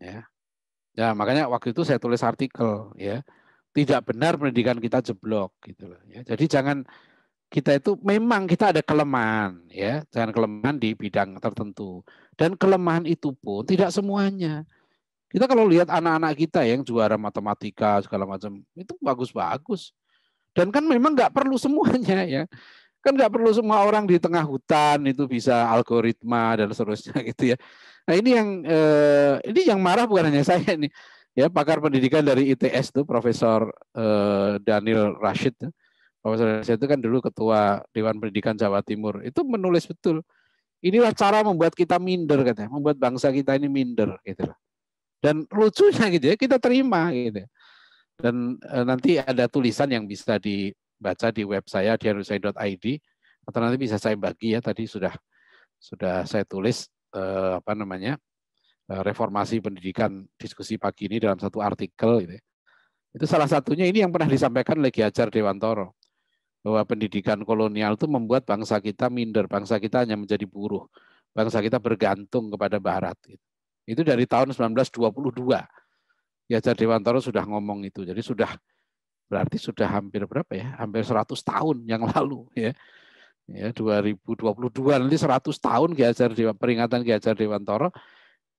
ya ya makanya waktu itu saya tulis artikel ya tidak benar pendidikan kita jeblok gitu loh ya jadi jangan kita itu memang kita ada kelemahan ya, dengan kelemahan di bidang tertentu. Dan kelemahan itu pun tidak semuanya. Kita kalau lihat anak-anak kita yang juara matematika segala macam, itu bagus-bagus. Dan kan memang nggak perlu semuanya ya. Kan nggak perlu semua orang di tengah hutan itu bisa algoritma dan seterusnya gitu ya. Nah ini yang eh, ini yang marah bukan hanya saya nih. Ya pakar pendidikan dari ITS tuh Profesor eh, Daniel Rashid. Tuh Profesor Indonesia itu kan dulu ketua Dewan Pendidikan Jawa Timur. Itu menulis betul. Inilah cara membuat kita minder katanya, membuat bangsa kita ini minder gitu Dan lucunya gitu ya, kita terima gitu. Dan e, nanti ada tulisan yang bisa dibaca di web saya di id atau nanti bisa saya bagi ya tadi sudah sudah saya tulis e, apa namanya? E, reformasi pendidikan diskusi pagi ini dalam satu artikel gitu. Ya. Itu salah satunya ini yang pernah disampaikan oleh Giajar Dewantoro bahwa pendidikan kolonial itu membuat bangsa kita minder, bangsa kita hanya menjadi buruh, bangsa kita bergantung kepada Barat. Gitu. Itu dari tahun 1922. Ya Dewantoro sudah ngomong itu. Jadi sudah berarti sudah hampir berapa ya? Hampir 100 tahun yang lalu ya. Ya 2022 nanti 100 tahun Gajar Dewa peringatan Gajar Dewantoro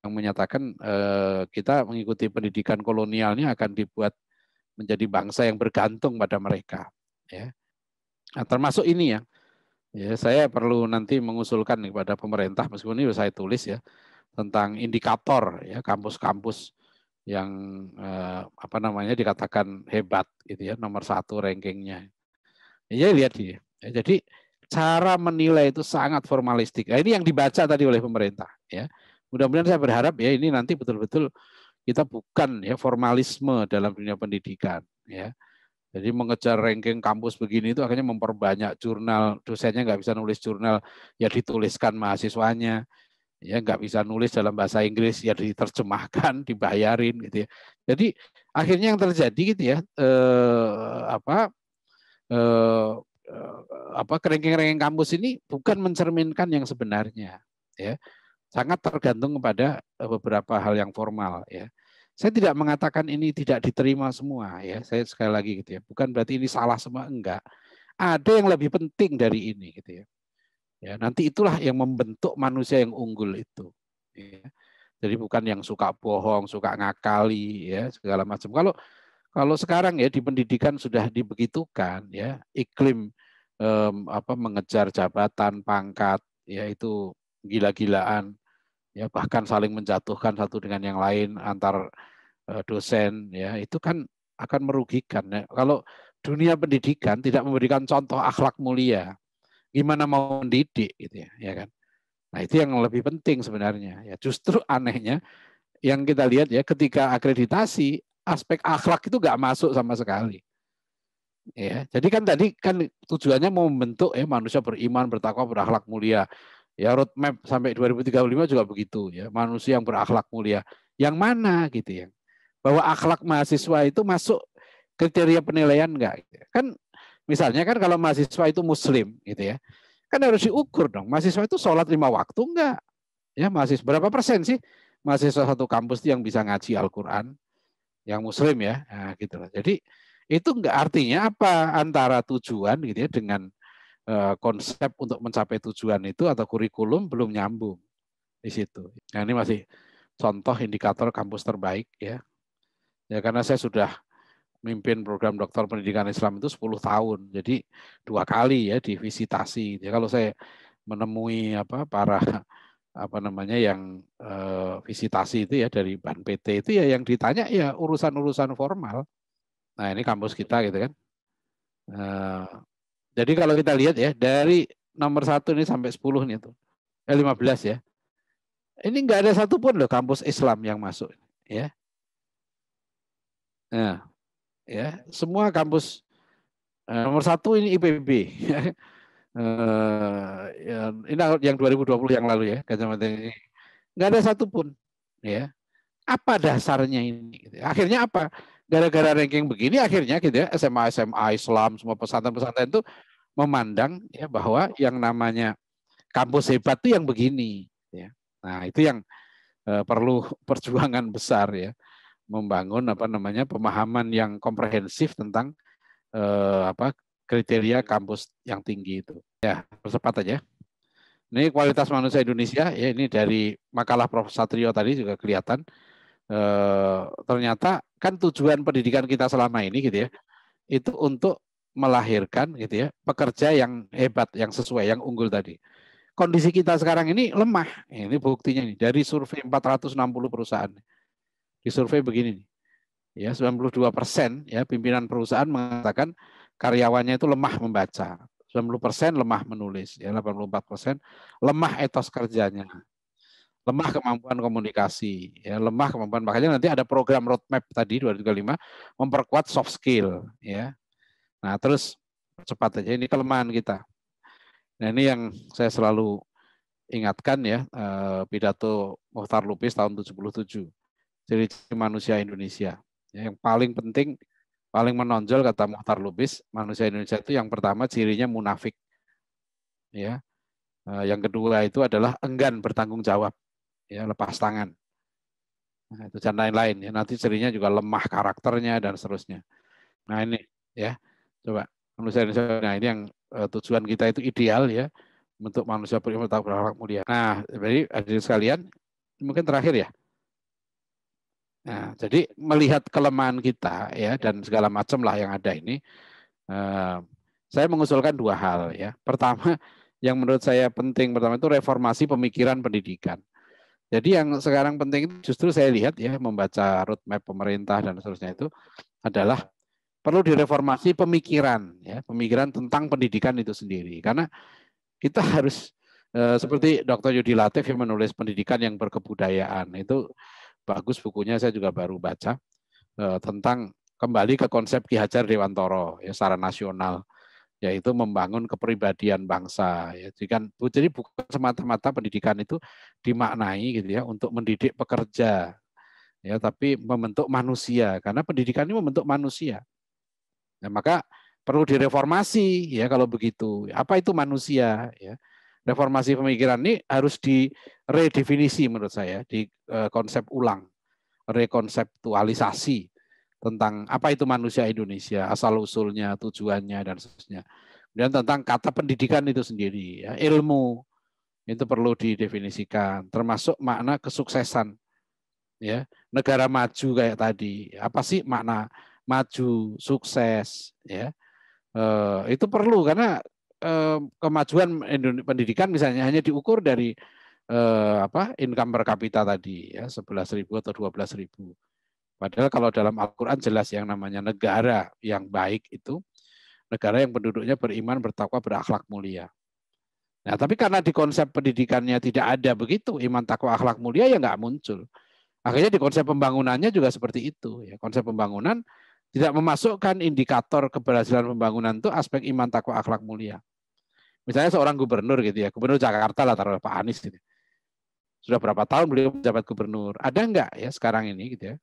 yang menyatakan eh, kita mengikuti pendidikan kolonialnya akan dibuat menjadi bangsa yang bergantung pada mereka ya Nah, termasuk ini ya. Ya, saya perlu nanti mengusulkan kepada pemerintah meskipun ini saya tulis ya tentang indikator ya kampus-kampus yang eh, apa namanya dikatakan hebat gitu ya nomor satu rankingnya. Ya lihat dia. Ya, jadi cara menilai itu sangat formalistik. Nah, ini yang dibaca tadi oleh pemerintah ya. Mudah-mudahan saya berharap ya ini nanti betul-betul kita bukan ya formalisme dalam dunia pendidikan ya jadi mengejar ranking kampus begini itu akhirnya memperbanyak jurnal, dosennya nggak bisa nulis jurnal, ya dituliskan mahasiswanya, ya nggak bisa nulis dalam bahasa Inggris, ya diterjemahkan, dibayarin gitu ya. Jadi akhirnya yang terjadi gitu ya, eh, apa eh, apa ranking-ranking kampus ini bukan mencerminkan yang sebenarnya, ya sangat tergantung kepada eh, beberapa hal yang formal, ya saya tidak mengatakan ini tidak diterima semua ya. Saya sekali lagi gitu ya. Bukan berarti ini salah semua enggak. Ada yang lebih penting dari ini gitu ya. Ya, nanti itulah yang membentuk manusia yang unggul itu. Ya. Jadi bukan yang suka bohong, suka ngakali ya, segala macam. Kalau kalau sekarang ya di pendidikan sudah dibegitukan ya, iklim um, apa mengejar jabatan, pangkat ya itu gila-gilaan ya bahkan saling menjatuhkan satu dengan yang lain antar eh, dosen ya itu kan akan merugikan ya. kalau dunia pendidikan tidak memberikan contoh akhlak mulia gimana mau mendidik gitu ya ya kan nah itu yang lebih penting sebenarnya ya justru anehnya yang kita lihat ya ketika akreditasi aspek akhlak itu nggak masuk sama sekali ya jadi kan tadi kan tujuannya mau membentuk ya manusia beriman bertakwa berakhlak mulia Ya roadmap sampai 2035 juga begitu ya, manusia yang berakhlak mulia. Yang mana gitu ya. Bahwa akhlak mahasiswa itu masuk kriteria penilaian enggak gitu ya. Kan misalnya kan kalau mahasiswa itu muslim gitu ya. Kan harus diukur dong, mahasiswa itu sholat lima waktu enggak? Ya mahasiswa berapa persen sih mahasiswa satu kampus yang bisa ngaji Al-Quran? Yang muslim ya, nah, gitu loh. Jadi itu enggak artinya apa antara tujuan gitu ya dengan Eh, konsep untuk mencapai tujuan itu atau kurikulum belum nyambung di situ. Nah, ini masih contoh indikator kampus terbaik ya. Ya karena saya sudah memimpin program doktor pendidikan Islam itu 10 tahun. Jadi dua kali ya divisitasi. Jadi ya, kalau saya menemui apa para apa namanya yang e, visitasi itu ya dari Ban PT itu ya yang ditanya ya urusan-urusan formal. Nah, ini kampus kita gitu kan. E, jadi kalau kita lihat ya dari nomor satu ini sampai 10 nih tuh. Eh 15 ya. Ini enggak ada satupun loh kampus Islam yang masuk ya. Nah, ya semua kampus eh, nomor satu ini IPB. Eh, ya, ini yang 2020 yang lalu ya kacamata ini nggak ada satupun ya apa dasarnya ini akhirnya apa gara-gara ranking begini akhirnya gitu ya SMA SMA Islam semua pesantren-pesantren itu memandang ya bahwa yang namanya kampus hebat itu yang begini ya. Nah, itu yang eh, perlu perjuangan besar ya membangun apa namanya pemahaman yang komprehensif tentang eh, apa kriteria kampus yang tinggi itu. Ya, percepat aja. Ini kualitas manusia Indonesia ya ini dari makalah Prof Satrio tadi juga kelihatan. E, ternyata kan tujuan pendidikan kita selama ini gitu ya itu untuk melahirkan gitu ya pekerja yang hebat yang sesuai yang unggul tadi kondisi kita sekarang ini lemah ini buktinya nih dari survei 460 perusahaan di survei begini nih ya 92 persen ya pimpinan perusahaan mengatakan karyawannya itu lemah membaca 90 persen lemah menulis ya 84 persen lemah etos kerjanya lemah kemampuan komunikasi, ya, lemah kemampuan makanya nanti ada program roadmap tadi 2035 memperkuat soft skill, ya. Nah terus cepat aja ini kelemahan kita. Nah ini yang saya selalu ingatkan ya eh, pidato Muhtar Lubis tahun 77 ciri manusia Indonesia. Ya, yang paling penting, paling menonjol kata Muhtar Lubis, manusia Indonesia itu yang pertama cirinya munafik, ya. Eh, yang kedua itu adalah enggan bertanggung jawab ya lepas tangan nah, itu dan lain-lain ya nanti cerinya juga lemah karakternya dan seterusnya nah ini ya coba manusia Indonesia nah ini yang uh, tujuan kita itu ideal ya untuk manusia beriman tahu berakhlak mulia nah jadi hadirin sekalian mungkin terakhir ya Nah, jadi melihat kelemahan kita ya dan segala macam lah yang ada ini, uh, saya mengusulkan dua hal ya. Pertama, yang menurut saya penting pertama itu reformasi pemikiran pendidikan. Jadi yang sekarang penting justru saya lihat ya membaca roadmap pemerintah dan seterusnya itu adalah perlu direformasi pemikiran ya, pemikiran tentang pendidikan itu sendiri. Karena kita harus eh, seperti Dr. Yudi Latif yang menulis pendidikan yang berkebudayaan itu bagus bukunya saya juga baru baca eh, tentang kembali ke konsep Ki Hajar Dewantoro ya secara nasional yaitu membangun kepribadian bangsa. Ya. Kan jadi bukan semata-mata pendidikan itu dimaknai gitu ya untuk mendidik pekerja, ya, tapi membentuk manusia. Karena pendidikan ini membentuk manusia. Nah, maka perlu direformasi ya kalau begitu. Apa itu manusia? Ya. Reformasi pemikiran ini harus diredefinisi menurut saya di eh, konsep ulang, rekonseptualisasi tentang apa itu manusia Indonesia, asal-usulnya, tujuannya, dan seterusnya. Kemudian tentang kata pendidikan itu sendiri, ya, ilmu itu perlu didefinisikan, termasuk makna kesuksesan. Ya, negara maju kayak tadi, apa sih makna maju, sukses, ya. E, itu perlu karena e, kemajuan pendidikan misalnya hanya diukur dari e, apa income per kapita tadi ya 11.000 atau 12.000 Padahal kalau dalam Al-Quran jelas yang namanya negara yang baik itu negara yang penduduknya beriman, bertakwa, berakhlak mulia. Nah, tapi karena di konsep pendidikannya tidak ada begitu, iman, takwa, akhlak mulia ya nggak muncul. Akhirnya di konsep pembangunannya juga seperti itu. Ya, konsep pembangunan tidak memasukkan indikator keberhasilan pembangunan itu aspek iman, takwa, akhlak mulia. Misalnya seorang gubernur gitu ya, gubernur Jakarta lah taruh Pak Anies gitu. Sudah berapa tahun beliau menjabat gubernur? Ada nggak ya sekarang ini gitu ya?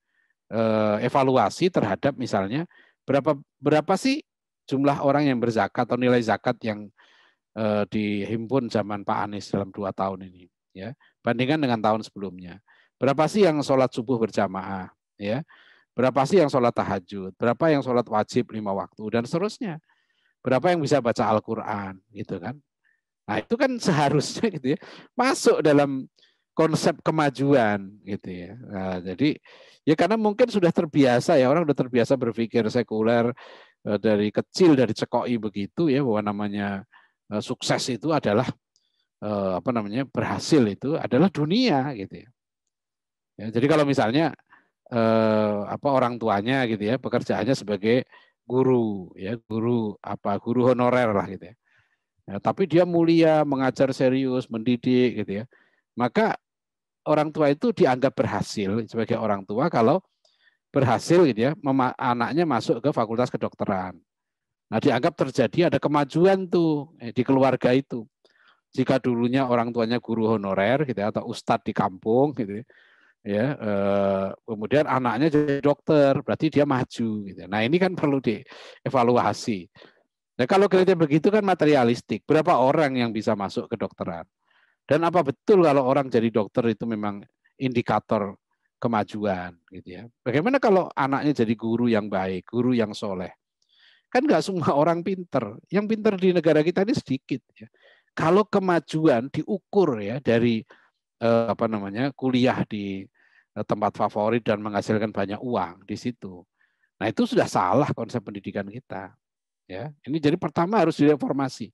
Eh, evaluasi terhadap misalnya berapa berapa sih jumlah orang yang berzakat atau nilai zakat yang eh, dihimpun zaman Pak Anies dalam dua tahun ini ya bandingkan dengan tahun sebelumnya berapa sih yang sholat subuh berjamaah ya berapa sih yang sholat tahajud berapa yang sholat wajib lima waktu dan seterusnya berapa yang bisa baca Al-Quran gitu kan nah itu kan seharusnya gitu ya masuk dalam konsep kemajuan gitu ya. Nah, jadi ya karena mungkin sudah terbiasa ya orang sudah terbiasa berpikir sekuler eh, dari kecil dari cekoi begitu ya bahwa namanya eh, sukses itu adalah eh, apa namanya berhasil itu adalah dunia gitu ya. ya jadi kalau misalnya apa orang tuanya gitu ya pekerjaannya sebagai guru ya guru apa guru honorer lah gitu ya. ya tapi dia mulia mengajar serius mendidik gitu ya maka orang tua itu dianggap berhasil sebagai orang tua kalau berhasil gitu ya, anaknya masuk ke fakultas kedokteran. Nah, dianggap terjadi ada kemajuan tuh eh, di keluarga itu. Jika dulunya orang tuanya guru honorer gitu ya, atau ustadz di kampung gitu ya, eh, kemudian anaknya jadi dokter, berarti dia maju gitu. Ya. Nah, ini kan perlu dievaluasi. Nah, kalau kriteria begitu kan materialistik. Berapa orang yang bisa masuk ke dokteran? Dan apa betul kalau orang jadi dokter itu memang indikator kemajuan gitu ya. Bagaimana kalau anaknya jadi guru yang baik, guru yang soleh? Kan nggak semua orang pinter. Yang pinter di negara kita ini sedikit. Ya. Kalau kemajuan diukur ya dari eh, apa namanya kuliah di eh, tempat favorit dan menghasilkan banyak uang di situ. Nah itu sudah salah konsep pendidikan kita. Ya, ini jadi pertama harus direformasi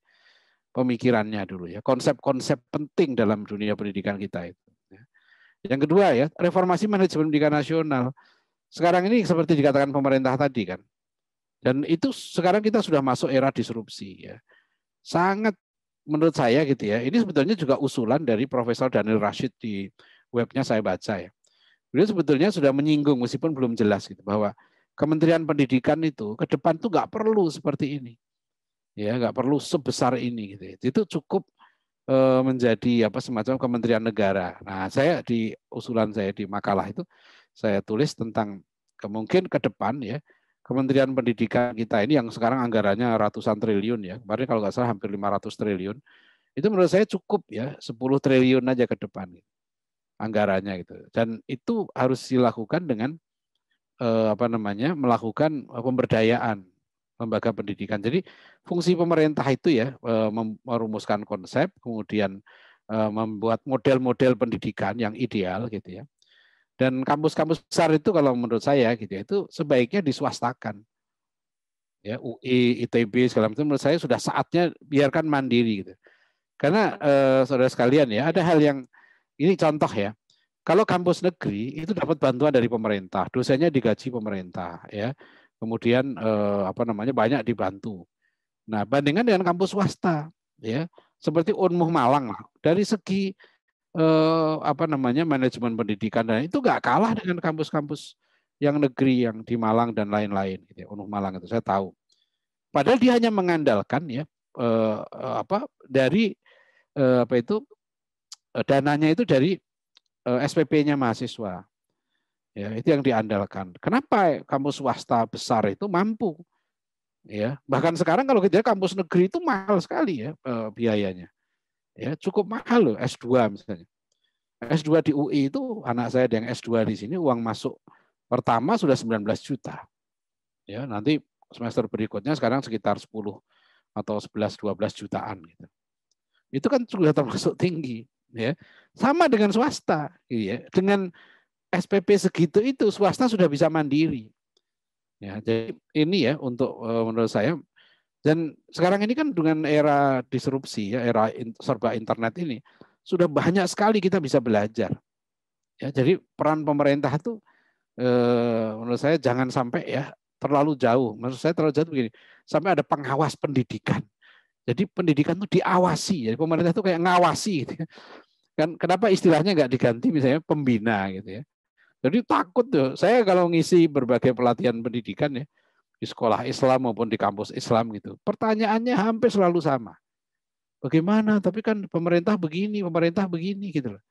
pemikirannya dulu ya, konsep-konsep penting dalam dunia pendidikan kita itu. Ya. Yang kedua ya, reformasi manajemen pendidikan nasional. Sekarang ini seperti dikatakan pemerintah tadi kan. Dan itu sekarang kita sudah masuk era disrupsi ya. Sangat menurut saya gitu ya, ini sebetulnya juga usulan dari Profesor Daniel Rashid di webnya saya baca ya. Beliau sebetulnya sudah menyinggung meskipun belum jelas gitu bahwa Kementerian Pendidikan itu ke depan tuh nggak perlu seperti ini ya nggak perlu sebesar ini gitu itu cukup eh, menjadi apa semacam kementerian negara nah saya di usulan saya di makalah itu saya tulis tentang kemungkinan ke depan ya Kementerian Pendidikan kita ini yang sekarang anggarannya ratusan triliun ya kemarin kalau nggak salah hampir 500 triliun itu menurut saya cukup ya 10 triliun aja ke depan gitu, anggarannya gitu dan itu harus dilakukan dengan eh, apa namanya melakukan pemberdayaan lembaga pendidikan. Jadi fungsi pemerintah itu ya eh, merumuskan konsep, kemudian eh, membuat model-model pendidikan yang ideal gitu ya. Dan kampus-kampus besar itu kalau menurut saya gitu ya, itu sebaiknya diswastakan. Ya, UI, ITB segala macam menurut saya sudah saatnya biarkan mandiri gitu. Karena eh, saudara sekalian ya, ada hal yang ini contoh ya. Kalau kampus negeri itu dapat bantuan dari pemerintah, dosennya digaji pemerintah ya kemudian eh, apa namanya banyak dibantu. Nah, bandingkan dengan kampus swasta, ya seperti Unmuh Malang dari segi eh, apa namanya manajemen pendidikan dan itu nggak kalah dengan kampus-kampus yang negeri yang di Malang dan lain-lain. Gitu ya. Unmuh Malang itu saya tahu. Padahal dia hanya mengandalkan ya eh, eh apa dari eh, apa itu eh, dananya itu dari eh, SPP-nya mahasiswa. Ya, nah, itu yang diandalkan. Kenapa kampus swasta besar itu mampu? Ya, bahkan sekarang kalau kita kampus negeri itu mahal sekali ya eh, biayanya. Ya, cukup mahal loh S2 misalnya. S2 di UI itu anak saya yang S2 di sini uang masuk pertama sudah 19 juta. Ya, nanti semester berikutnya sekarang sekitar 10 atau 11 12 jutaan gitu. Itu kan sudah termasuk tinggi ya. Sama dengan swasta gitu ya. Dengan SPP segitu itu swasta sudah bisa mandiri. Ya, jadi ini ya untuk eh, menurut saya dan sekarang ini kan dengan era disrupsi ya, era serba internet ini sudah banyak sekali kita bisa belajar. Ya, jadi peran pemerintah itu eh, menurut saya jangan sampai ya terlalu jauh. Menurut saya terlalu jauh begini, sampai ada pengawas pendidikan. Jadi pendidikan itu diawasi. Jadi pemerintah itu kayak ngawasi gitu ya. Kan kenapa istilahnya nggak diganti misalnya pembina gitu ya. Jadi takut tuh. Saya kalau ngisi berbagai pelatihan pendidikan ya, di sekolah Islam maupun di kampus Islam gitu. Pertanyaannya hampir selalu sama. Bagaimana? Tapi kan pemerintah begini, pemerintah begini gitu loh.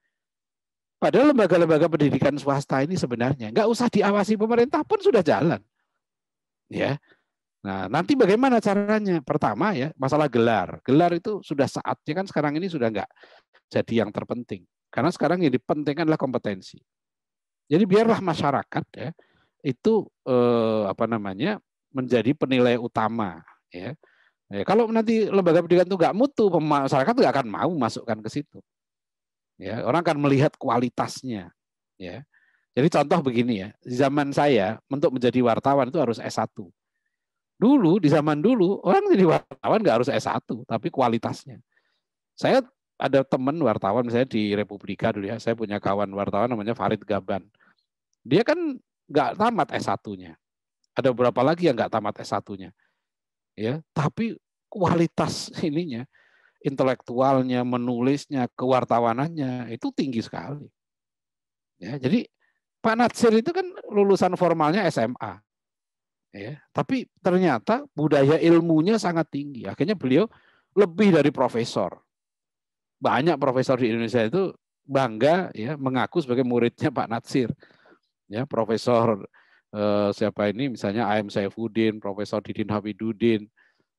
Padahal lembaga-lembaga pendidikan swasta ini sebenarnya nggak usah diawasi pemerintah pun sudah jalan. Ya. Nah, nanti bagaimana caranya? Pertama ya, masalah gelar. Gelar itu sudah saatnya kan sekarang ini sudah nggak jadi yang terpenting. Karena sekarang yang dipentingkan adalah kompetensi. Jadi biarlah masyarakat ya itu eh, apa namanya menjadi penilai utama ya. ya kalau nanti lembaga pendidikan itu nggak mutu, masyarakat nggak akan mau masukkan ke situ. Ya, orang akan melihat kualitasnya. Ya. Jadi contoh begini ya, zaman saya untuk menjadi wartawan itu harus S1. Dulu di zaman dulu orang jadi wartawan nggak harus S1, tapi kualitasnya. Saya ada teman wartawan misalnya di Republika dulu ya, saya punya kawan wartawan namanya Farid Gaban. Dia kan nggak tamat S1-nya. Ada berapa lagi yang nggak tamat S1-nya. Ya, tapi kualitas ininya, intelektualnya, menulisnya, kewartawanannya itu tinggi sekali. Ya, jadi Pak Natsir itu kan lulusan formalnya SMA. Ya, tapi ternyata budaya ilmunya sangat tinggi. Akhirnya beliau lebih dari profesor. Banyak profesor di Indonesia itu bangga ya mengaku sebagai muridnya Pak Natsir ya profesor eh, siapa ini misalnya AM Saifuddin, Profesor Didin Habiduddin,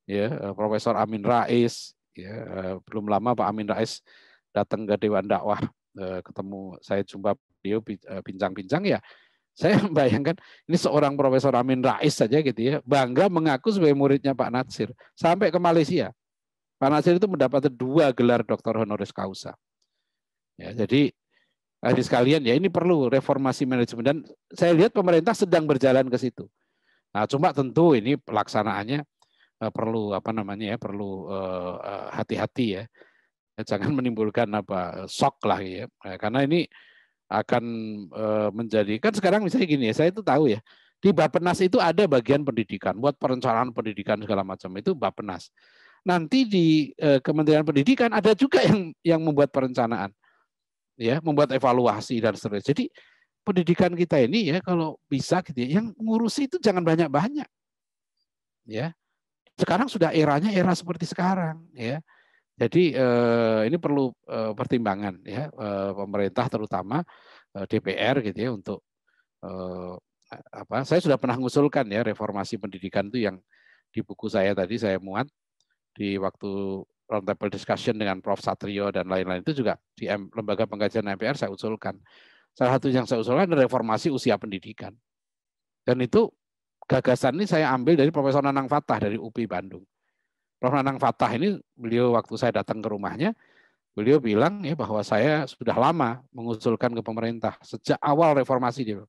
ya eh, Profesor Amin Rais, ya eh, belum lama Pak Amin Rais datang ke Dewan Dakwah eh, ketemu saya jumpa beliau eh, bincang-bincang ya saya bayangkan ini seorang Profesor Amin Rais saja gitu ya bangga mengaku sebagai muridnya Pak Natsir sampai ke Malaysia Pak Natsir itu mendapat dua gelar doktor honoris causa ya jadi Adik sekalian, ya ini perlu reformasi manajemen dan saya lihat pemerintah sedang berjalan ke situ. Nah, cuma tentu ini pelaksanaannya eh, perlu apa namanya ya, perlu eh, eh, hati-hati ya. Jangan menimbulkan apa shock lah ya. karena ini akan menjadikan sekarang misalnya gini ya, saya itu tahu ya. Di Bapenas itu ada bagian pendidikan buat perencanaan pendidikan segala macam itu Bapenas nanti di Kementerian Pendidikan ada juga yang yang membuat perencanaan ya membuat evaluasi dan seterusnya. Jadi pendidikan kita ini ya kalau bisa gitu ya, yang ngurusi itu jangan banyak-banyak. Ya. Sekarang sudah eranya era seperti sekarang ya. Jadi eh, ini perlu eh, pertimbangan ya eh, pemerintah terutama eh, DPR gitu ya untuk eh, apa saya sudah pernah mengusulkan ya reformasi pendidikan itu yang di buku saya tadi saya muat di waktu roundtable discussion dengan Prof. Satrio dan lain-lain itu juga di lembaga pengkajian MPR saya usulkan. Salah satu yang saya usulkan adalah reformasi usia pendidikan. Dan itu gagasan ini saya ambil dari Profesor Nanang Fatah dari UPI Bandung. Prof. Nanang Fatah ini beliau waktu saya datang ke rumahnya, beliau bilang ya bahwa saya sudah lama mengusulkan ke pemerintah sejak awal reformasi dia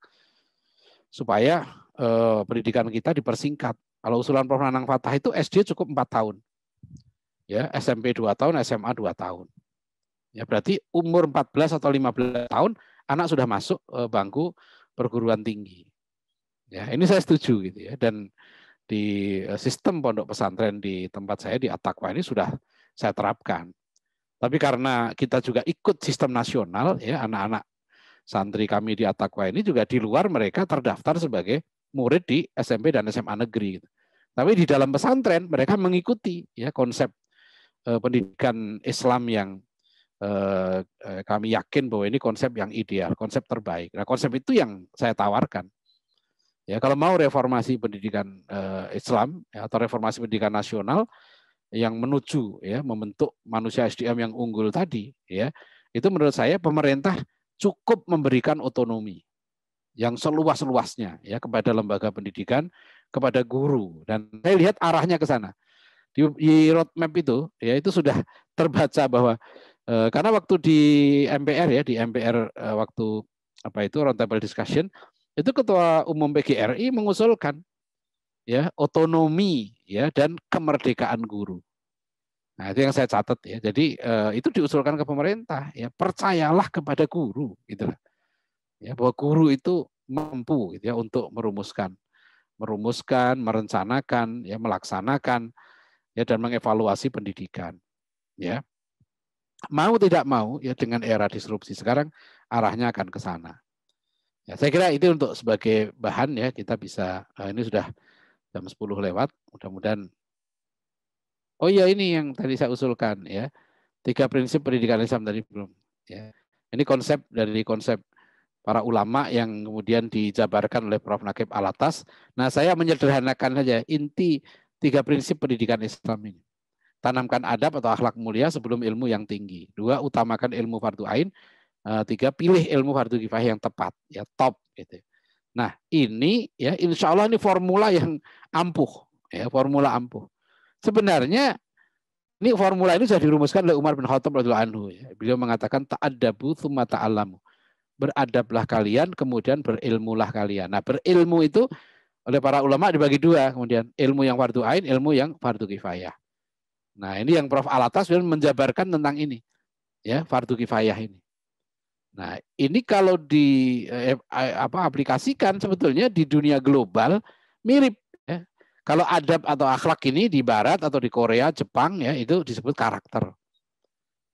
supaya eh, pendidikan kita dipersingkat. Kalau usulan Prof. Nanang Fatah itu SD cukup empat tahun. Ya, SMP 2 tahun, SMA 2 tahun. Ya, berarti umur 14 atau 15 tahun anak sudah masuk eh, bangku perguruan tinggi. Ya, ini saya setuju gitu ya dan di eh, sistem pondok pesantren di tempat saya di Atakwa ini sudah saya terapkan. Tapi karena kita juga ikut sistem nasional ya anak-anak santri kami di Atakwa ini juga di luar mereka terdaftar sebagai murid di SMP dan SMA negeri. Tapi di dalam pesantren mereka mengikuti ya konsep Eh, pendidikan Islam yang eh, eh, kami yakin bahwa ini konsep yang ideal, konsep terbaik. Nah, konsep itu yang saya tawarkan. Ya, kalau mau reformasi pendidikan Islam ya, atau reformasi pendidikan nasional yang menuju ya membentuk manusia SDM yang unggul tadi, ya itu menurut saya pemerintah cukup memberikan otonomi yang seluas-luasnya ya kepada lembaga pendidikan, kepada guru dan saya lihat arahnya ke sana di, roadmap itu ya itu sudah terbaca bahwa eh, karena waktu di MPR ya di MPR eh, waktu apa itu roundtable discussion itu ketua umum PGRI mengusulkan ya otonomi ya dan kemerdekaan guru. Nah, itu yang saya catat ya. Jadi eh, itu diusulkan ke pemerintah ya, percayalah kepada guru gitu Ya, bahwa guru itu mampu gitu ya untuk merumuskan merumuskan, merencanakan, ya melaksanakan ya dan mengevaluasi pendidikan ya mau tidak mau ya dengan era disrupsi sekarang arahnya akan ke sana ya saya kira itu untuk sebagai bahan ya kita bisa eh, ini sudah jam 10 lewat mudah-mudahan oh ya ini yang tadi saya usulkan ya tiga prinsip pendidikan Islam tadi belum ya ini konsep dari konsep para ulama yang kemudian dijabarkan oleh Prof. Nakib Alatas. Nah, saya menyederhanakan saja inti Tiga prinsip pendidikan Islam ini. Tanamkan adab atau akhlak mulia sebelum ilmu yang tinggi. Dua, utamakan ilmu fardu ain. Eh, tiga, pilih ilmu fardu kifayah yang tepat, ya top gitu. Nah, ini ya insya Allah ini formula yang ampuh, ya formula ampuh. Sebenarnya ini formula ini sudah dirumuskan oleh Umar bin Khattab radhiyallahu anhu. Ya. Beliau mengatakan ta'addabu tsumma ta'allamu. Beradablah kalian kemudian berilmulah kalian. Nah, berilmu itu oleh para ulama dibagi dua kemudian ilmu yang fardu ain, ilmu yang fardu kifayah. Nah, ini yang Prof Alatas sudah menjabarkan tentang ini. Ya, fardu kifayah ini. Nah, ini kalau di eh, eh apa aplikasikan sebetulnya di dunia global mirip ya. Kalau adab atau akhlak ini di barat atau di Korea, Jepang ya itu disebut karakter.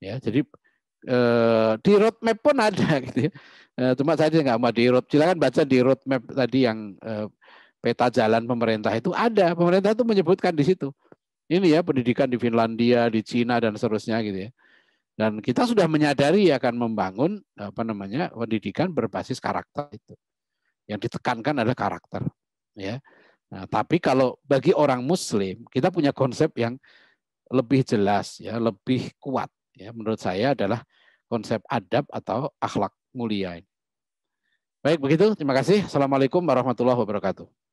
Ya, jadi eh, di roadmap pun ada gitu ya. Eh, cuma saya tidak mau di road. Silakan baca di roadmap tadi yang eh, peta jalan pemerintah itu ada. Pemerintah itu menyebutkan di situ. Ini ya pendidikan di Finlandia, di Cina dan seterusnya gitu ya. Dan kita sudah menyadari akan membangun apa namanya pendidikan berbasis karakter itu. Yang ditekankan adalah karakter. Ya. Nah, tapi kalau bagi orang Muslim kita punya konsep yang lebih jelas ya, lebih kuat ya. Menurut saya adalah konsep adab atau akhlak mulia ini. Baik begitu, terima kasih. Assalamualaikum warahmatullahi wabarakatuh.